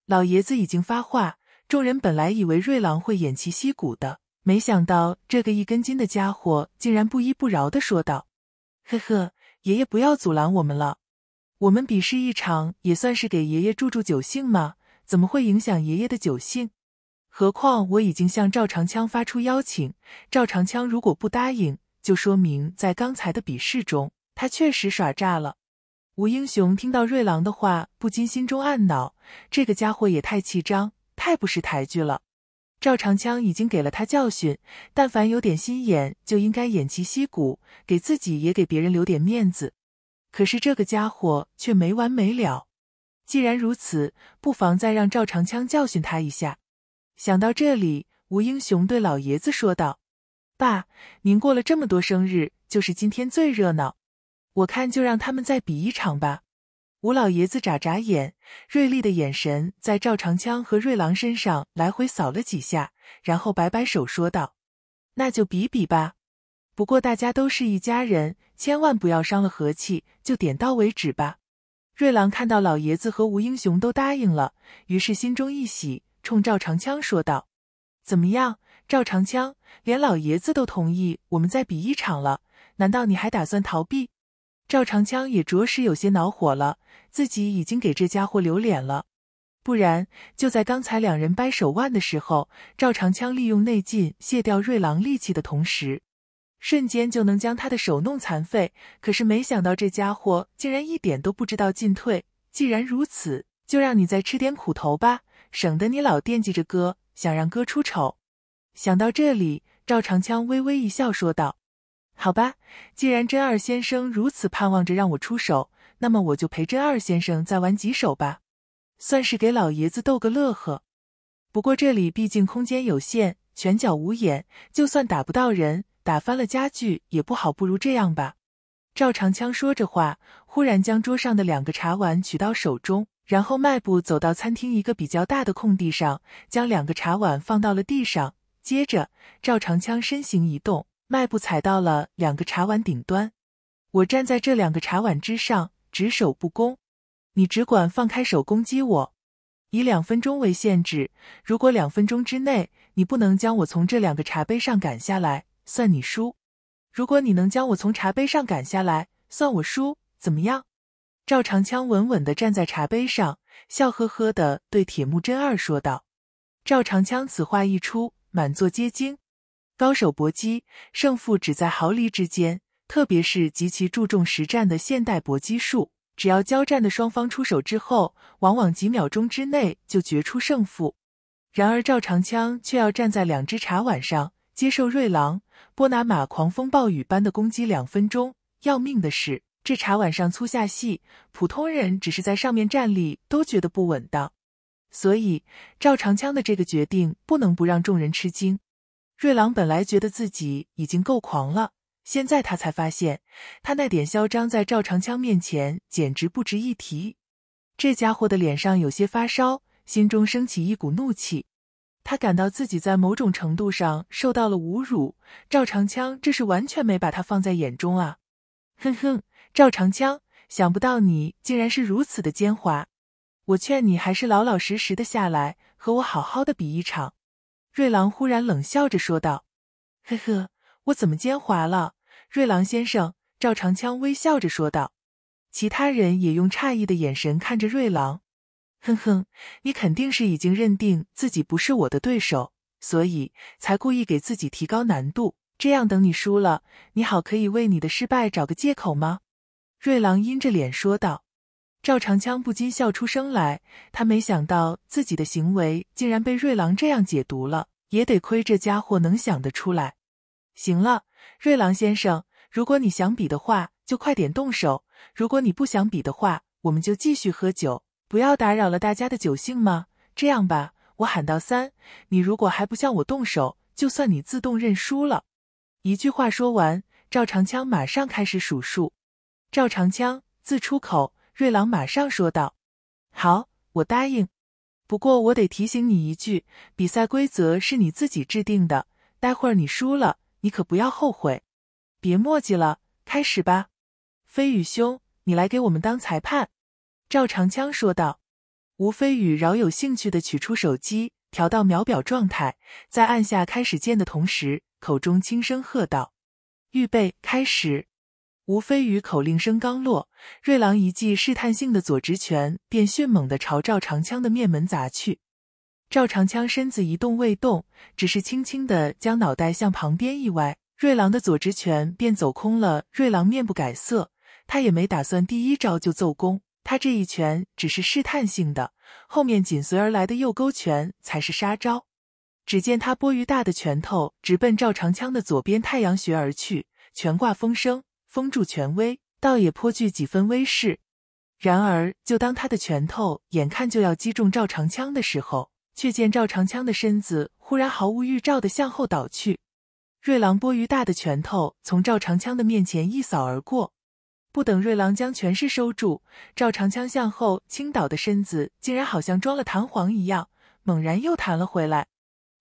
老爷子已经发话，众人本来以为瑞郎会偃旗息鼓的，没想到这个一根筋的家伙竟然不依不饶的说道：“呵呵，爷爷不要阻拦我们了，我们比试一场也算是给爷爷助助酒兴嘛，怎么会影响爷爷的酒兴？何况我已经向赵长枪发出邀请，赵长枪如果不答应……”就说明在刚才的比试中，他确实耍诈了。吴英雄听到瑞郎的话，不禁心中暗恼：这个家伙也太气张，太不识抬举了。赵长枪已经给了他教训，但凡有点心眼，就应该偃旗息鼓，给自己也给别人留点面子。可是这个家伙却没完没了。既然如此，不妨再让赵长枪教训他一下。想到这里，吴英雄对老爷子说道。爸，您过了这么多生日，就是今天最热闹。我看就让他们再比一场吧。吴老爷子眨眨眼，锐利的眼神在赵长枪和瑞郎身上来回扫了几下，然后摆摆手说道：“那就比比吧。不过大家都是一家人，千万不要伤了和气，就点到为止吧。”瑞郎看到老爷子和吴英雄都答应了，于是心中一喜，冲赵长枪说道：“怎么样？”赵长枪连老爷子都同意，我们再比一场了。难道你还打算逃避？赵长枪也着实有些恼火了，自己已经给这家伙留脸了，不然就在刚才两人掰手腕的时候，赵长枪利用内劲卸掉瑞郎力气的同时，瞬间就能将他的手弄残废。可是没想到这家伙竟然一点都不知道进退。既然如此，就让你再吃点苦头吧，省得你老惦记着哥，想让哥出丑。想到这里，赵长枪微微一笑，说道：“好吧，既然真二先生如此盼望着让我出手，那么我就陪真二先生再玩几手吧，算是给老爷子逗个乐呵。不过这里毕竟空间有限，拳脚无眼，就算打不到人，打翻了家具也不好。不如这样吧。”赵长枪说着话，忽然将桌上的两个茶碗取到手中，然后迈步走到餐厅一个比较大的空地上，将两个茶碗放到了地上。接着，赵长枪身形一动，迈步踩到了两个茶碗顶端。我站在这两个茶碗之上，只守不攻，你只管放开手攻击我。以两分钟为限制，如果两分钟之内你不能将我从这两个茶杯上赶下来，算你输；如果你能将我从茶杯上赶下来，算我输。怎么样？赵长枪稳稳地站在茶杯上，笑呵呵地对铁木真二说道。赵长枪此话一出。满座皆惊，高手搏击，胜负只在毫厘之间。特别是极其注重实战的现代搏击术，只要交战的双方出手之后，往往几秒钟之内就决出胜负。然而赵长枪却要站在两只茶碗上，接受瑞郎波拿马狂风暴雨般的攻击。两分钟，要命的是，这茶碗上粗下细，普通人只是在上面站立都觉得不稳当。所以赵长枪的这个决定不能不让众人吃惊。瑞郎本来觉得自己已经够狂了，现在他才发现，他那点嚣张在赵长枪面前简直不值一提。这家伙的脸上有些发烧，心中升起一股怒气。他感到自己在某种程度上受到了侮辱。赵长枪，这是完全没把他放在眼中啊！哼哼，赵长枪，想不到你竟然是如此的奸猾。我劝你还是老老实实的下来，和我好好的比一场。”瑞郎忽然冷笑着说道。“呵呵，我怎么奸猾了？”瑞郎先生，赵长枪微笑着说道。其他人也用诧异的眼神看着瑞郎。“哼哼，你肯定是已经认定自己不是我的对手，所以才故意给自己提高难度。这样等你输了，你好可以为你的失败找个借口吗？”瑞郎阴着脸说道。赵长枪不禁笑出声来，他没想到自己的行为竟然被瑞郎这样解读了，也得亏这家伙能想得出来。行了，瑞郎先生，如果你想比的话，就快点动手；如果你不想比的话，我们就继续喝酒，不要打扰了大家的酒兴吗？这样吧，我喊到三，你如果还不向我动手，就算你自动认输了。一句话说完，赵长枪马上开始数数。赵长枪字出口。瑞朗马上说道：“好，我答应。不过我得提醒你一句，比赛规则是你自己制定的。待会儿你输了，你可不要后悔。别墨迹了，开始吧。飞宇兄，你来给我们当裁判。”赵长枪说道。吴飞宇饶有兴趣的取出手机，调到秒表状态，在按下开始键的同时，口中轻声喝道：“预备，开始。”吴飞宇口令声刚落，瑞郎一记试探性的左直拳便迅猛的朝赵长枪的面门砸去。赵长枪身子一动未动，只是轻轻的将脑袋向旁边一歪，瑞郎的左直拳便走空了。瑞郎面不改色，他也没打算第一招就奏功，他这一拳只是试探性的，后面紧随而来的右勾拳才是杀招。只见他拨鱼大的拳头直奔赵长枪的左边太阳穴而去，拳挂风声。封住权威，倒也颇具几分威势。然而，就当他的拳头眼看就要击中赵长枪的时候，却见赵长枪的身子忽然毫无预兆的向后倒去，瑞郎波于大的拳头从赵长枪的面前一扫而过。不等瑞郎将拳势收住，赵长枪向后倾倒的身子竟然好像装了弹簧一样，猛然又弹了回来，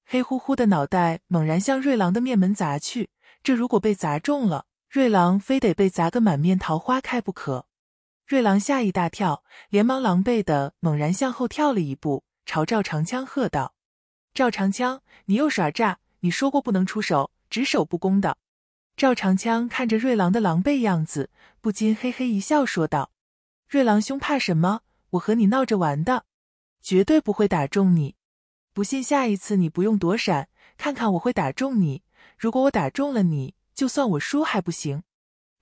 黑乎乎的脑袋猛然向瑞郎的面门砸去。这如果被砸中了，瑞郎非得被砸个满面桃花开不可，瑞郎吓一大跳，连忙狼狈的猛然向后跳了一步，朝赵长枪喝道：“赵长枪，你又耍诈！你说过不能出手，只守不攻的。”赵长枪看着瑞郎的狼狈样子，不禁嘿嘿一笑，说道：“瑞郎兄，怕什么？我和你闹着玩的，绝对不会打中你。不信，下一次你不用躲闪，看看我会打中你。如果我打中了你……”就算我输还不行，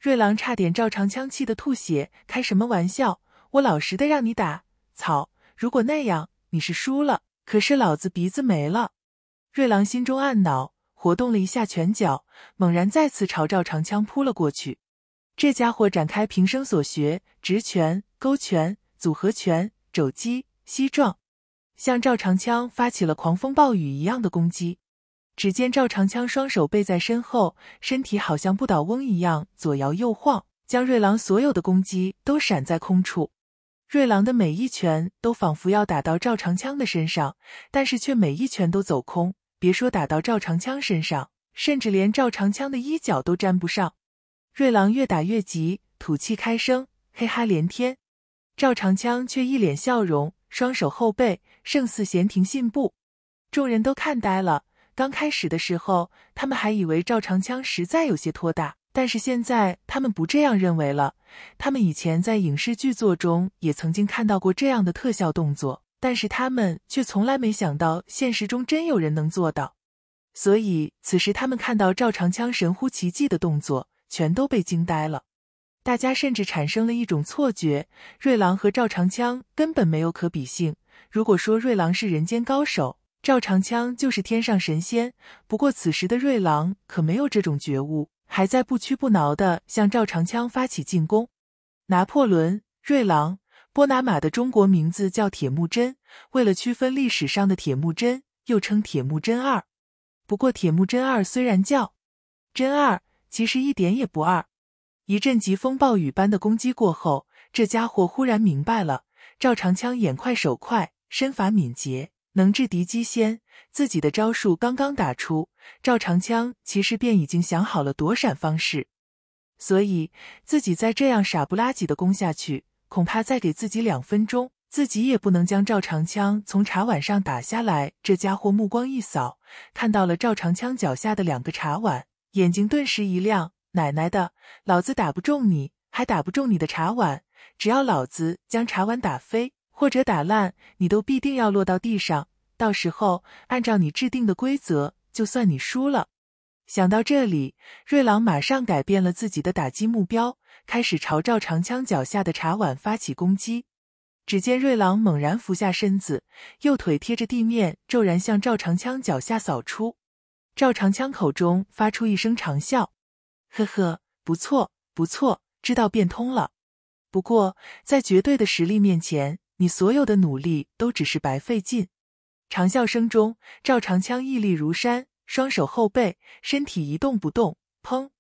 瑞郎差点照长枪气得吐血。开什么玩笑！我老实的让你打，草！如果那样，你是输了，可是老子鼻子没了。瑞郎心中暗恼，活动了一下拳脚，猛然再次朝赵长枪扑了过去。这家伙展开平生所学，直拳、勾拳、组合拳、肘击、膝撞，向赵长枪发起了狂风暴雨一样的攻击。只见赵长枪双手背在身后，身体好像不倒翁一样左摇右晃，将瑞郎所有的攻击都闪在空处。瑞郎的每一拳都仿佛要打到赵长枪的身上，但是却每一拳都走空。别说打到赵长枪身上，甚至连赵长枪的衣角都沾不上。瑞郎越打越急，吐气开声，嘿哈连天。赵长枪却一脸笑容，双手后背，胜似闲庭信步。众人都看呆了。刚开始的时候，他们还以为赵长枪实在有些拖大，但是现在他们不这样认为了。他们以前在影视剧作中也曾经看到过这样的特效动作，但是他们却从来没想到现实中真有人能做到。所以此时他们看到赵长枪神乎其技的动作，全都被惊呆了。大家甚至产生了一种错觉：瑞郎和赵长枪根本没有可比性。如果说瑞郎是人间高手，赵长枪就是天上神仙，不过此时的瑞郎可没有这种觉悟，还在不屈不挠的向赵长枪发起进攻。拿破仑、瑞郎、波拿马的中国名字叫铁木真，为了区分历史上的铁木真，又称铁木真二。不过铁木真二虽然叫真二，其实一点也不二。一阵疾风暴雨般的攻击过后，这家伙忽然明白了：赵长枪眼快手快，身法敏捷。能制敌机先，自己的招数刚刚打出，赵长枪其实便已经想好了躲闪方式，所以自己再这样傻不拉几的攻下去，恐怕再给自己两分钟，自己也不能将赵长枪从茶碗上打下来。这家伙目光一扫，看到了赵长枪脚下的两个茶碗，眼睛顿时一亮：“奶奶的，老子打不中你，还打不中你的茶碗！只要老子将茶碗打飞！”或者打烂，你都必定要落到地上。到时候按照你制定的规则，就算你输了。想到这里，瑞郎马上改变了自己的打击目标，开始朝赵长枪脚下的茶碗发起攻击。只见瑞郎猛然俯下身子，右腿贴着地面，骤然向赵长枪脚下扫出。赵长枪口中发出一声长笑：“呵呵，不错，不错，知道变通了。不过，在绝对的实力面前。”你所有的努力都只是白费劲。长啸声中，赵长枪屹立如山，双手后背，身体一动不动。砰！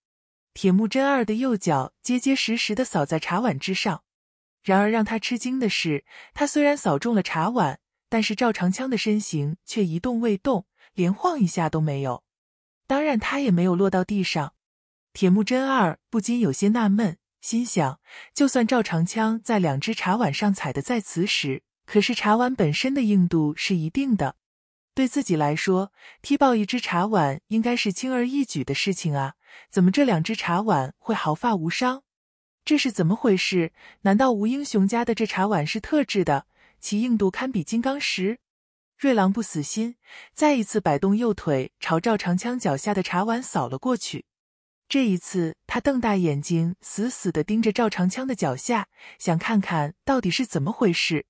铁木真二的右脚结结实实的扫在茶碗之上。然而让他吃惊的是，他虽然扫中了茶碗，但是赵长枪的身形却一动未动，连晃一下都没有。当然，他也没有落到地上。铁木真二不禁有些纳闷。心想，就算赵长枪在两只茶碗上踩的再瓷实，可是茶碗本身的硬度是一定的。对自己来说，踢爆一只茶碗应该是轻而易举的事情啊！怎么这两只茶碗会毫发无伤？这是怎么回事？难道吴英雄家的这茶碗是特制的，其硬度堪比金刚石？瑞郎不死心，再一次摆动右腿，朝赵长枪脚下的茶碗扫了过去。这一次，他瞪大眼睛，死死的盯着赵长枪的脚下，想看看到底是怎么回事。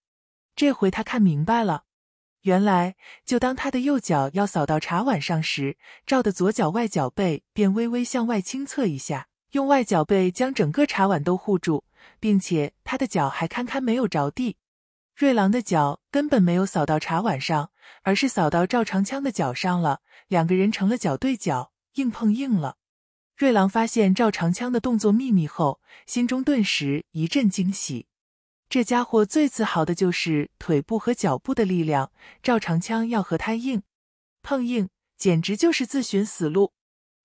这回他看明白了，原来就当他的右脚要扫到茶碗上时，赵的左脚外脚背便微微向外倾侧一下，用外脚背将整个茶碗都护住，并且他的脚还堪堪没有着地。瑞郎的脚根本没有扫到茶碗上，而是扫到赵长枪的脚上了，两个人成了脚对脚，硬碰硬了。瑞郎发现赵长枪的动作秘密后，心中顿时一阵惊喜。这家伙最自豪的就是腿部和脚部的力量。赵长枪要和他硬碰硬，简直就是自寻死路。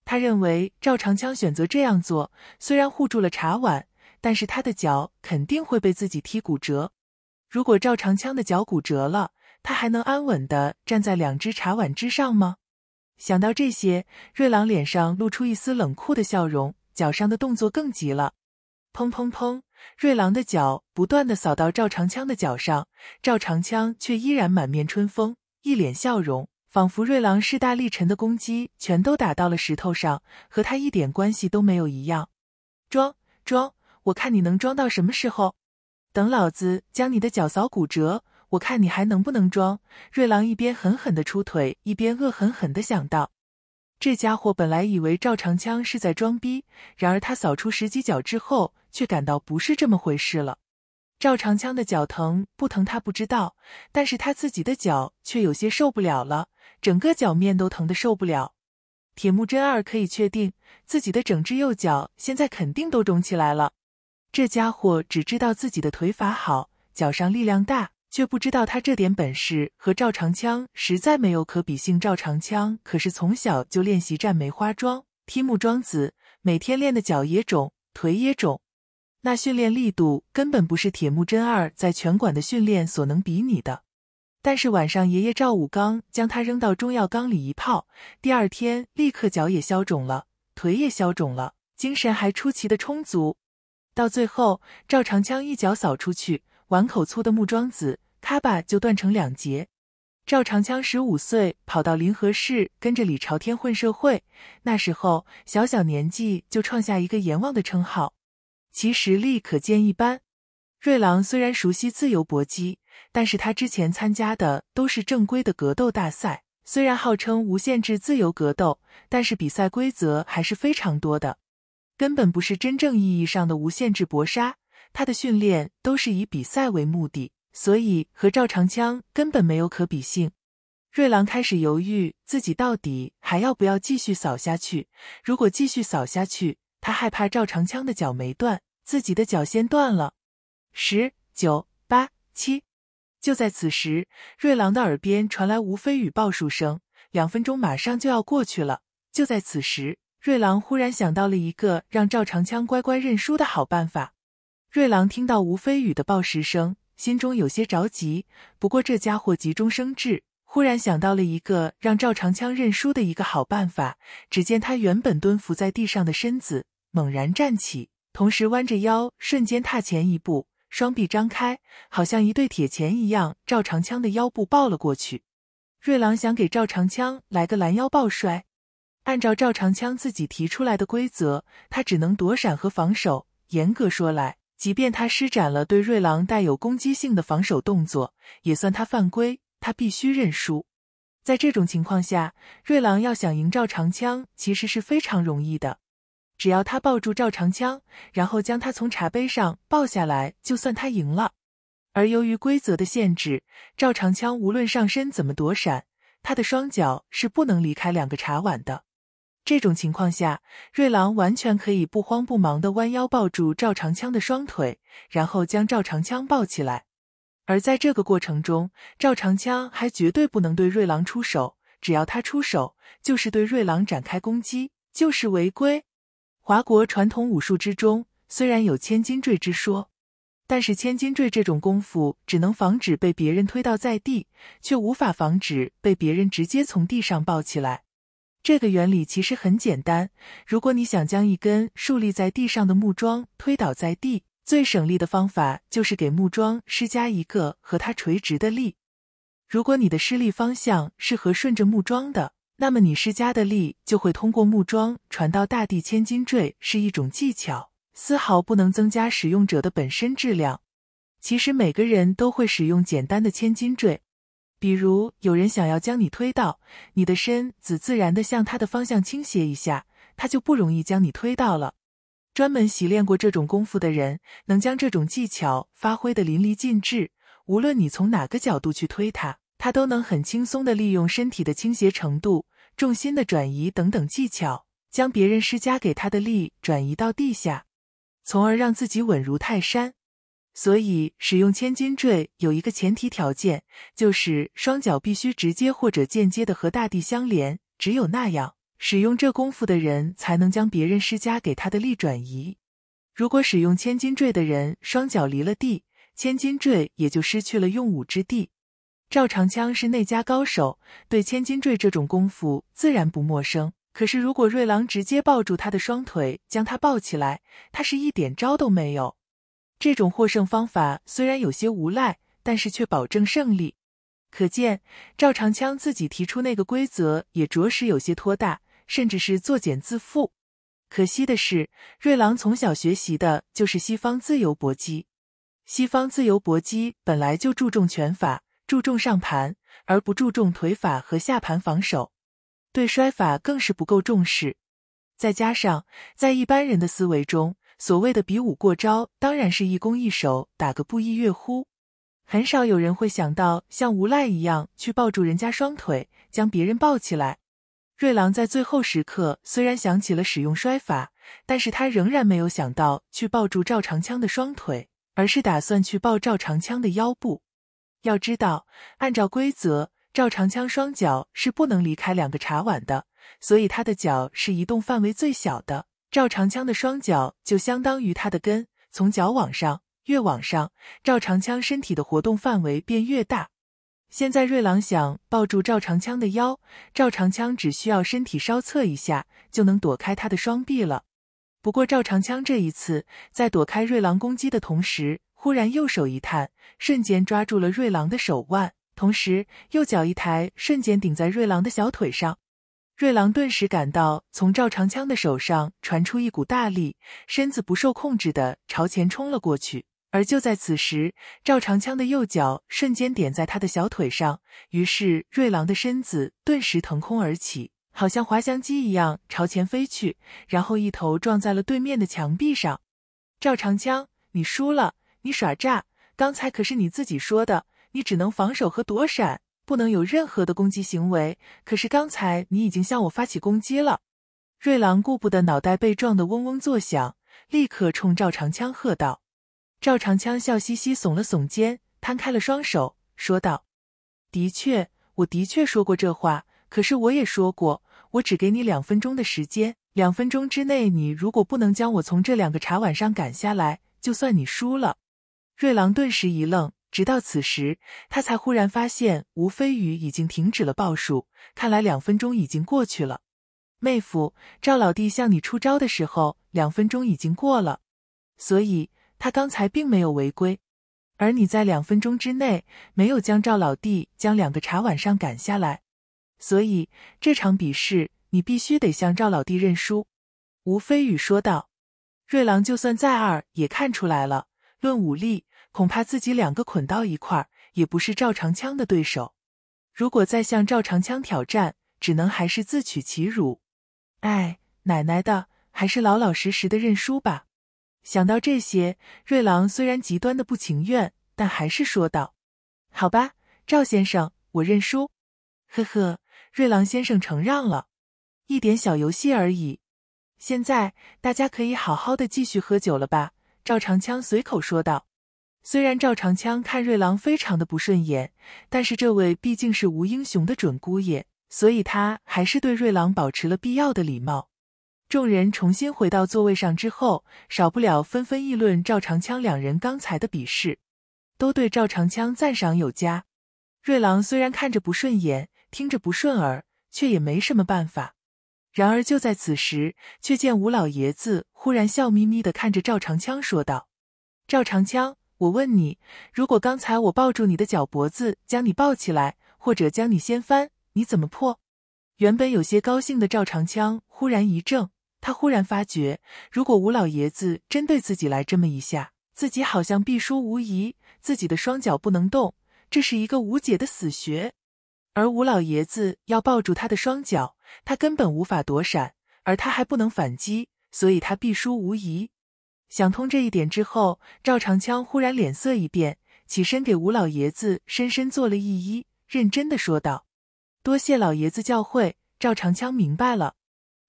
他认为赵长枪选择这样做，虽然护住了茶碗，但是他的脚肯定会被自己踢骨折。如果赵长枪的脚骨折了，他还能安稳的站在两只茶碗之上吗？想到这些，瑞郎脸上露出一丝冷酷的笑容，脚上的动作更急了。砰砰砰！瑞郎的脚不断的扫到赵长枪的脚上，赵长枪却依然满面春风，一脸笑容，仿佛瑞郎势大力沉的攻击全都打到了石头上，和他一点关系都没有一样。装装，我看你能装到什么时候？等老子将你的脚扫骨折！我看你还能不能装！瑞郎一边狠狠的出腿，一边恶狠狠的想到：这家伙本来以为赵长枪是在装逼，然而他扫出十几脚之后，却感到不是这么回事了。赵长枪的脚疼不疼他不知道，但是他自己的脚却有些受不了了，整个脚面都疼得受不了。铁木真二可以确定自己的整只右脚现在肯定都肿起来了。这家伙只知道自己的腿法好，脚上力量大。却不知道他这点本事和赵长枪实在没有可比性。赵长枪可是从小就练习站梅花桩、踢木桩子，每天练的脚也肿，腿也肿，那训练力度根本不是铁木真二在拳馆的训练所能比拟的。但是晚上爷爷赵武刚将他扔到中药缸里一泡，第二天立刻脚也消肿了，腿也消肿了，精神还出奇的充足。到最后，赵长枪一脚扫出去。碗口粗的木桩子，咔吧就断成两截。赵长枪十五岁，跑到临河市，跟着李朝天混社会。那时候，小小年纪就创下一个“阎王”的称号，其实力可见一斑。瑞郎虽然熟悉自由搏击，但是他之前参加的都是正规的格斗大赛。虽然号称无限制自由格斗，但是比赛规则还是非常多的，根本不是真正意义上的无限制搏杀。他的训练都是以比赛为目的，所以和赵长枪根本没有可比性。瑞郎开始犹豫，自己到底还要不要继续扫下去？如果继续扫下去，他害怕赵长枪的脚没断，自己的脚先断了。十九八七，就在此时，瑞郎的耳边传来吴飞宇报数声：两分钟马上就要过去了。就在此时，瑞郎忽然想到了一个让赵长枪乖乖认输的好办法。瑞郎听到吴飞宇的报食声，心中有些着急。不过这家伙急中生智，忽然想到了一个让赵长枪认输的一个好办法。只见他原本蹲伏在地上的身子猛然站起，同时弯着腰，瞬间踏前一步，双臂张开，好像一对铁钳一样，赵长枪的腰部抱了过去。瑞郎想给赵长枪来个拦腰抱摔。按照赵长枪自己提出来的规则，他只能躲闪和防守。严格说来，即便他施展了对瑞郎带有攻击性的防守动作，也算他犯规，他必须认输。在这种情况下，瑞郎要想赢赵长枪，其实是非常容易的。只要他抱住赵长枪，然后将他从茶杯上抱下来，就算他赢了。而由于规则的限制，赵长枪无论上身怎么躲闪，他的双脚是不能离开两个茶碗的。这种情况下，瑞郎完全可以不慌不忙的弯腰抱住赵长枪的双腿，然后将赵长枪抱起来。而在这个过程中，赵长枪还绝对不能对瑞郎出手，只要他出手，就是对瑞郎展开攻击，就是违规。华国传统武术之中，虽然有千斤坠之说，但是千斤坠这种功夫只能防止被别人推倒在地，却无法防止被别人直接从地上抱起来。这个原理其实很简单。如果你想将一根竖立在地上的木桩推倒在地，最省力的方法就是给木桩施加一个和它垂直的力。如果你的施力方向是和顺着木桩的，那么你施加的力就会通过木桩传到大地。千斤坠是一种技巧，丝毫不能增加使用者的本身质量。其实每个人都会使用简单的千斤坠。比如有人想要将你推倒，你的身子自然的向他的方向倾斜一下，他就不容易将你推倒了。专门习练过这种功夫的人，能将这种技巧发挥的淋漓尽致。无论你从哪个角度去推他，他都能很轻松的利用身体的倾斜程度、重心的转移等等技巧，将别人施加给他的力转移到地下，从而让自己稳如泰山。所以，使用千斤坠有一个前提条件，就是双脚必须直接或者间接的和大地相连。只有那样，使用这功夫的人才能将别人施加给他的力转移。如果使用千斤坠的人双脚离了地，千斤坠也就失去了用武之地。赵长枪是内家高手，对千斤坠这种功夫自然不陌生。可是，如果瑞郎直接抱住他的双腿，将他抱起来，他是一点招都没有。这种获胜方法虽然有些无赖，但是却保证胜利。可见赵长枪自己提出那个规则也着实有些拖大，甚至是作茧自缚。可惜的是，瑞郎从小学习的就是西方自由搏击。西方自由搏击本来就注重拳法、注重上盘，而不注重腿法和下盘防守，对摔法更是不够重视。再加上在一般人的思维中，所谓的比武过招，当然是一攻一守，打个不亦乐乎。很少有人会想到像无赖一样去抱住人家双腿，将别人抱起来。瑞郎在最后时刻虽然想起了使用摔法，但是他仍然没有想到去抱住赵长枪的双腿，而是打算去抱赵长枪的腰部。要知道，按照规则，赵长枪双脚是不能离开两个茶碗的，所以他的脚是移动范围最小的。赵长枪的双脚就相当于他的根，从脚往上，越往上，赵长枪身体的活动范围便越大。现在瑞郎想抱住赵长枪的腰，赵长枪只需要身体稍侧一下，就能躲开他的双臂了。不过赵长枪这一次在躲开瑞郎攻击的同时，忽然右手一探，瞬间抓住了瑞郎的手腕，同时右脚一抬，瞬间顶在瑞郎的小腿上。瑞郎顿时感到从赵长枪的手上传出一股大力，身子不受控制的朝前冲了过去。而就在此时，赵长枪的右脚瞬间点在他的小腿上，于是瑞郎的身子顿时腾空而起，好像滑翔机一样朝前飞去，然后一头撞在了对面的墙壁上。赵长枪，你输了，你耍诈！刚才可是你自己说的，你只能防守和躲闪。不能有任何的攻击行为。可是刚才你已经向我发起攻击了。瑞郎顾不得脑袋被撞得嗡嗡作响，立刻冲赵长枪喝道：“赵长枪，笑嘻嘻耸了耸肩，摊开了双手，说道：‘的确，我的确说过这话。可是我也说过，我只给你两分钟的时间。两分钟之内，你如果不能将我从这两个茶碗上赶下来，就算你输了。’”瑞郎顿时一愣。直到此时，他才忽然发现吴飞宇已经停止了报数，看来两分钟已经过去了。妹夫赵老弟向你出招的时候，两分钟已经过了，所以他刚才并没有违规。而你在两分钟之内没有将赵老弟将两个茶碗上赶下来，所以这场比试你必须得向赵老弟认输。”吴飞宇说道。“瑞郎就算再二，也看出来了，论武力。”恐怕自己两个捆到一块儿也不是赵长枪的对手。如果再向赵长枪挑战，只能还是自取其辱。哎，奶奶的，还是老老实实的认输吧。想到这些，瑞郎虽然极端的不情愿，但还是说道：“好吧，赵先生，我认输。”呵呵，瑞郎先生承让了。一点小游戏而已。现在大家可以好好的继续喝酒了吧？赵长枪随口说道。虽然赵长枪看瑞郎非常的不顺眼，但是这位毕竟是吴英雄的准姑爷，所以他还是对瑞郎保持了必要的礼貌。众人重新回到座位上之后，少不了纷纷议论赵长枪两人刚才的比试，都对赵长枪赞赏有加。瑞郎虽然看着不顺眼，听着不顺耳，却也没什么办法。然而就在此时，却见吴老爷子忽然笑眯眯的看着赵长枪说道：“赵长枪。”我问你，如果刚才我抱住你的脚脖子，将你抱起来，或者将你掀翻，你怎么破？原本有些高兴的赵长枪忽然一怔，他忽然发觉，如果吴老爷子真对自己来这么一下，自己好像必输无疑。自己的双脚不能动，这是一个无解的死穴。而吴老爷子要抱住他的双脚，他根本无法躲闪，而他还不能反击，所以他必输无疑。想通这一点之后，赵长枪忽然脸色一变，起身给吴老爷子深深做了一揖，认真的说道：“多谢老爷子教诲。”赵长枪明白了。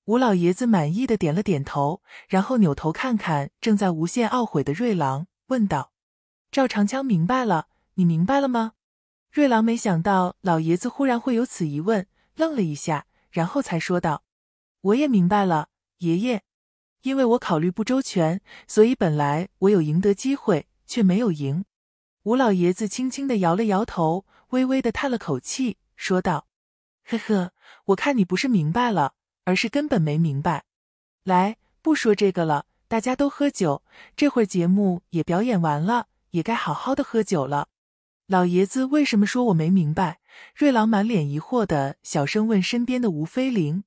吴老爷子满意的点了点头，然后扭头看看正在无限懊悔的瑞郎，问道：“赵长枪明白了，你明白了吗？”瑞郎没想到老爷子忽然会有此一问，愣了一下，然后才说道：“我也明白了，爷爷。”因为我考虑不周全，所以本来我有赢得机会，却没有赢。吴老爷子轻轻的摇了摇头，微微的叹了口气，说道：“呵呵，我看你不是明白了，而是根本没明白。来，不说这个了，大家都喝酒。这会儿节目也表演完了，也该好好的喝酒了。”老爷子为什么说我没明白？瑞郎满脸疑惑的小声问身边的吴飞灵。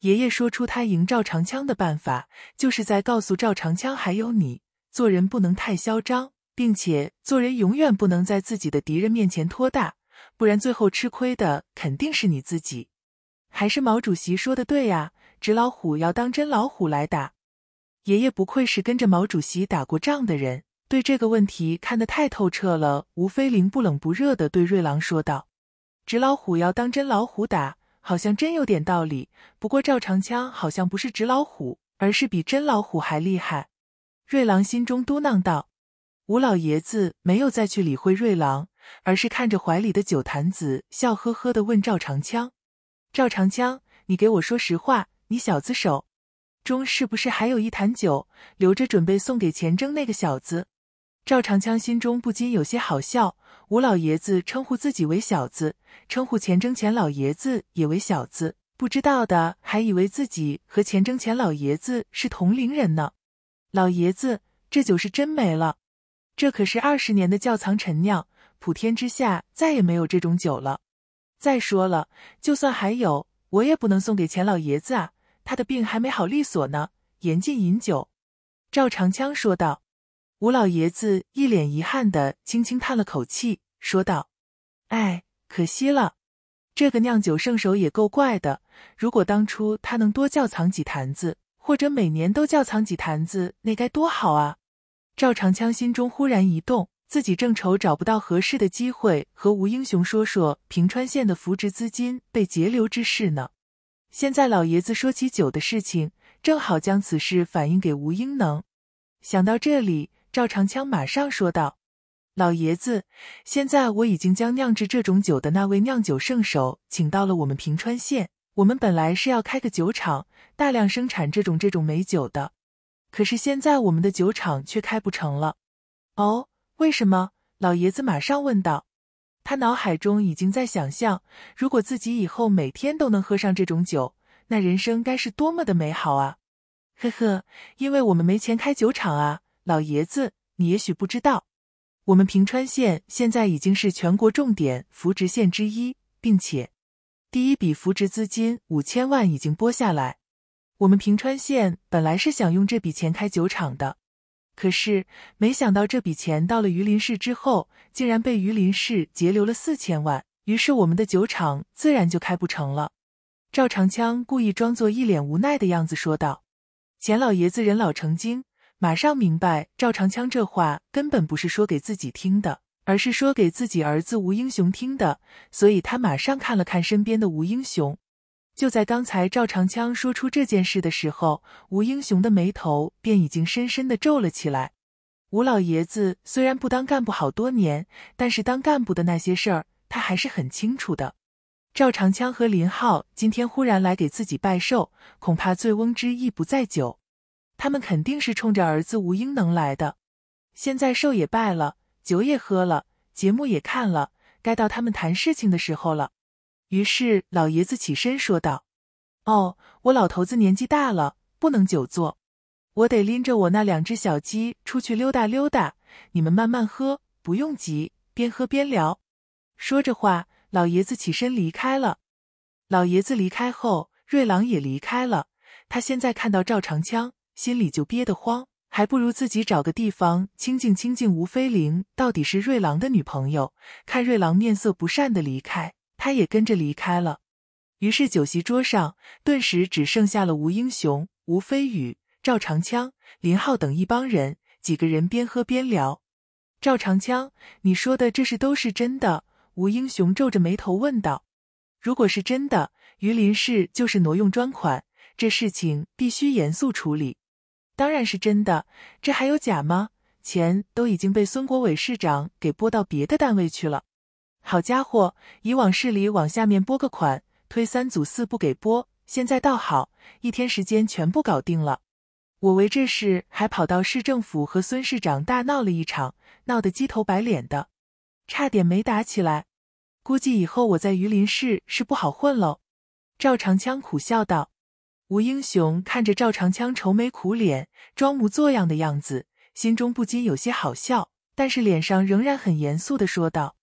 爷爷说出他赢赵长枪的办法，就是在告诉赵长枪还有你，做人不能太嚣张，并且做人永远不能在自己的敌人面前托大，不然最后吃亏的肯定是你自己。还是毛主席说的对呀，纸老虎要当真老虎来打。爷爷不愧是跟着毛主席打过仗的人，对这个问题看得太透彻了。吴飞林不冷不热的对瑞郎说道：“纸老虎要当真老虎打。”好像真有点道理，不过赵长枪好像不是纸老虎，而是比真老虎还厉害。瑞郎心中嘟囔道。吴老爷子没有再去理会瑞郎，而是看着怀里的酒坛子，笑呵呵的问赵长枪：“赵长枪，你给我说实话，你小子手中是不是还有一坛酒，留着准备送给钱征那个小子？”赵长枪心中不禁有些好笑，吴老爷子称呼自己为小子，称呼钱征钱老爷子也为小子，不知道的还以为自己和钱征钱老爷子是同龄人呢。老爷子，这酒是真没了，这可是二十年的窖藏陈酿，普天之下再也没有这种酒了。再说了，就算还有，我也不能送给钱老爷子啊，他的病还没好利索呢，严禁饮酒。赵长枪说道。吴老爷子一脸遗憾的轻轻叹了口气，说道：“哎，可惜了，这个酿酒圣手也够怪的。如果当初他能多窖藏几坛子，或者每年都窖藏几坛子，那该多好啊！”赵长枪心中忽然一动，自己正愁找不到合适的机会和吴英雄说说平川县的扶植资金被截留之事呢。现在老爷子说起酒的事情，正好将此事反映给吴英能。想到这里。赵长枪马上说道：“老爷子，现在我已经将酿制这种酒的那位酿酒圣手请到了我们平川县。我们本来是要开个酒厂，大量生产这种这种美酒的，可是现在我们的酒厂却开不成了。”“哦，为什么？”老爷子马上问道。他脑海中已经在想象，如果自己以后每天都能喝上这种酒，那人生该是多么的美好啊！“呵呵，因为我们没钱开酒厂啊。”老爷子，你也许不知道，我们平川县现在已经是全国重点扶植县之一，并且第一笔扶植资金五千万已经拨下来。我们平川县本来是想用这笔钱开酒厂的，可是没想到这笔钱到了榆林市之后，竟然被榆林市截留了四千万，于是我们的酒厂自然就开不成了。赵长枪故意装作一脸无奈的样子说道：“钱老爷子人老成精。”马上明白赵长枪这话根本不是说给自己听的，而是说给自己儿子吴英雄听的。所以他马上看了看身边的吴英雄。就在刚才赵长枪说出这件事的时候，吴英雄的眉头便已经深深的皱了起来。吴老爷子虽然不当干部好多年，但是当干部的那些事儿他还是很清楚的。赵长枪和林浩今天忽然来给自己拜寿，恐怕醉翁之意不在酒。他们肯定是冲着儿子吴英能来的。现在寿也拜了，酒也喝了，节目也看了，该到他们谈事情的时候了。于是老爷子起身说道：“哦，我老头子年纪大了，不能久坐，我得拎着我那两只小鸡出去溜达溜达。你们慢慢喝，不用急，边喝边聊。”说着话，老爷子起身离开了。老爷子离开后，瑞郎也离开了。他现在看到赵长枪。心里就憋得慌，还不如自己找个地方清静清静。吴飞灵到底是瑞郎的女朋友，看瑞郎面色不善的离开，她也跟着离开了。于是酒席桌上顿时只剩下了吴英雄、吴飞宇、赵长枪、林浩等一帮人，几个人边喝边聊。赵长枪，你说的这事都是真的？吴英雄皱着眉头问道。如果是真的，榆林市就是挪用专款，这事情必须严肃处理。当然是真的，这还有假吗？钱都已经被孙国伟市长给拨到别的单位去了。好家伙，以往市里往下面拨个款，推三阻四不给拨，现在倒好，一天时间全部搞定了。我为这事还跑到市政府和孙市长大闹了一场，闹得鸡头白脸的，差点没打起来。估计以后我在榆林市是不好混喽。”赵长枪苦笑道。吴英雄看着赵长枪愁眉苦脸、装模作样的样子，心中不禁有些好笑，但是脸上仍然很严肃的说道：“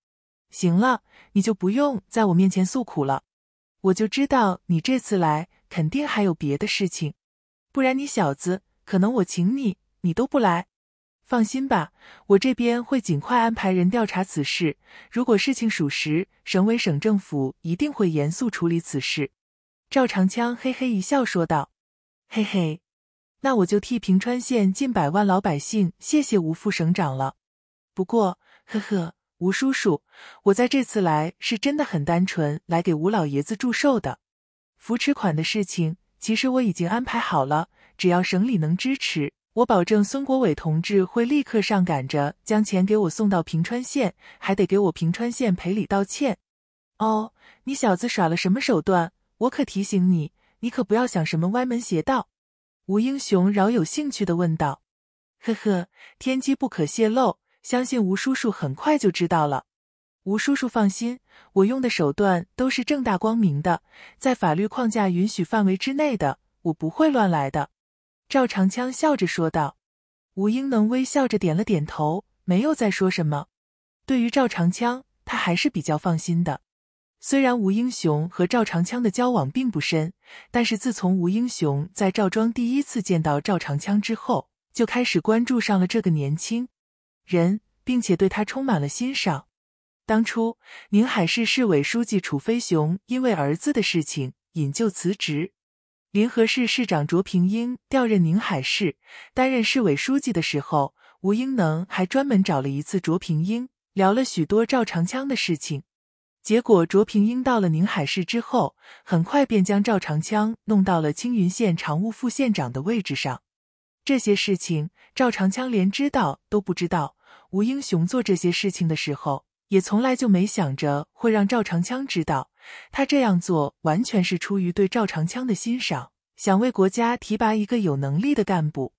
行了，你就不用在我面前诉苦了。我就知道你这次来肯定还有别的事情，不然你小子可能我请你，你都不来。放心吧，我这边会尽快安排人调查此事。如果事情属实，省委省政府一定会严肃处理此事。”赵长枪嘿嘿一笑说道：“嘿嘿，那我就替平川县近百万老百姓谢谢吴副省长了。不过，呵呵，吴叔叔，我在这次来是真的很单纯，来给吴老爷子祝寿的。扶持款的事情，其实我已经安排好了，只要省里能支持，我保证孙国伟同志会立刻上赶着将钱给我送到平川县，还得给我平川县赔礼道歉。哦，你小子耍了什么手段？”我可提醒你，你可不要想什么歪门邪道。”吴英雄饶有兴趣的问道。“呵呵，天机不可泄露，相信吴叔叔很快就知道了。”吴叔叔放心，我用的手段都是正大光明的，在法律框架允许范围之内的，我不会乱来的。”赵长枪笑着说道。吴英能微笑着点了点头，没有再说什么。对于赵长枪，他还是比较放心的。虽然吴英雄和赵长枪的交往并不深，但是自从吴英雄在赵庄第一次见到赵长枪之后，就开始关注上了这个年轻人，并且对他充满了欣赏。当初宁海市市委书记楚飞雄因为儿子的事情引咎辞职，临河市市长卓平英调任宁海市担任市委书记的时候，吴英能还专门找了一次卓平英，聊了许多赵长枪的事情。结果卓平英到了宁海市之后，很快便将赵长枪弄到了青云县常务副县长的位置上。这些事情赵长枪连知道都不知道。吴英雄做这些事情的时候，也从来就没想着会让赵长枪知道。他这样做完全是出于对赵长枪的欣赏，想为国家提拔一个有能力的干部。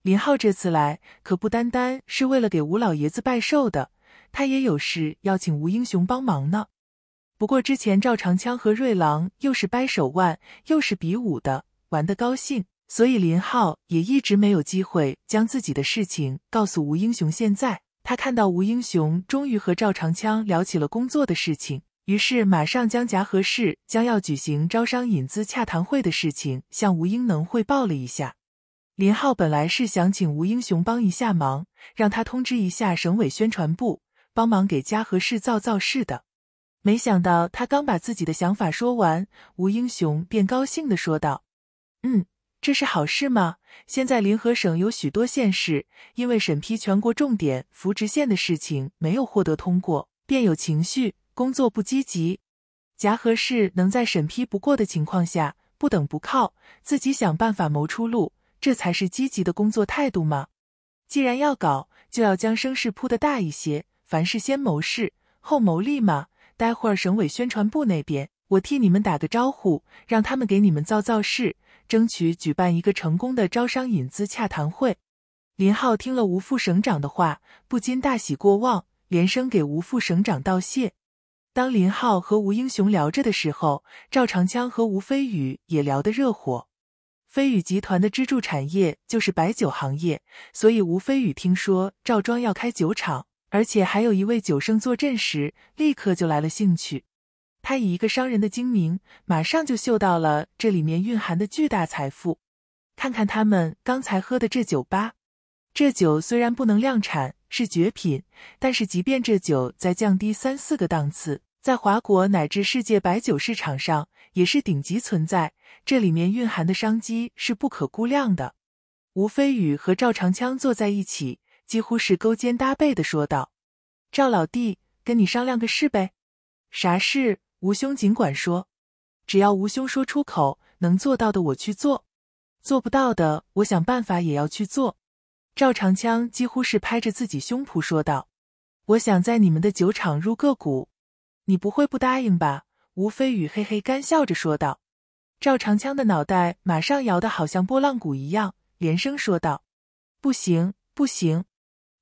林浩这次来，可不单单是为了给吴老爷子拜寿的，他也有事要请吴英雄帮忙呢。不过之前赵长枪和瑞郎又是掰手腕又是比武的，玩的高兴，所以林浩也一直没有机会将自己的事情告诉吴英雄。现在他看到吴英雄终于和赵长枪聊起了工作的事情，于是马上将嘉禾市将要举行招商引资洽谈会的事情向吴英能汇报了一下。林浩本来是想请吴英雄帮一下忙，让他通知一下省委宣传部，帮忙给嘉禾市造造势的。没想到他刚把自己的想法说完，吴英雄便高兴地说道：“嗯，这是好事吗？现在临河省有许多县市，因为审批全国重点扶植县的事情没有获得通过，便有情绪，工作不积极。夹河市能在审批不过的情况下，不等不靠，自己想办法谋出路，这才是积极的工作态度嘛。既然要搞，就要将声势铺得大一些，凡事先谋事，后谋利嘛。”待会儿省委宣传部那边，我替你们打个招呼，让他们给你们造造势，争取举办一个成功的招商引资洽谈会。林浩听了吴副省长的话，不禁大喜过望，连声给吴副省长道谢。当林浩和吴英雄聊着的时候，赵长枪和吴飞宇也聊得热火。飞宇集团的支柱产业就是白酒行业，所以吴飞宇听说赵庄要开酒厂。而且还有一位酒圣坐镇时，立刻就来了兴趣。他以一个商人的精明，马上就嗅到了这里面蕴含的巨大财富。看看他们刚才喝的这酒吧，这酒虽然不能量产，是绝品，但是即便这酒再降低三四个档次，在华国乃至世界白酒市场上也是顶级存在。这里面蕴含的商机是不可估量的。吴飞宇和赵长枪坐在一起。几乎是勾肩搭背的说道：“赵老弟，跟你商量个事呗，啥事？吴兄尽管说，只要吴兄说出口，能做到的我去做，做不到的我想办法也要去做。”赵长枪几乎是拍着自己胸脯说道：“我想在你们的酒厂入个股，你不会不答应吧？”吴飞宇嘿嘿干笑着说道。赵长枪的脑袋马上摇得好像拨浪鼓一样，连声说道：“不行，不行！”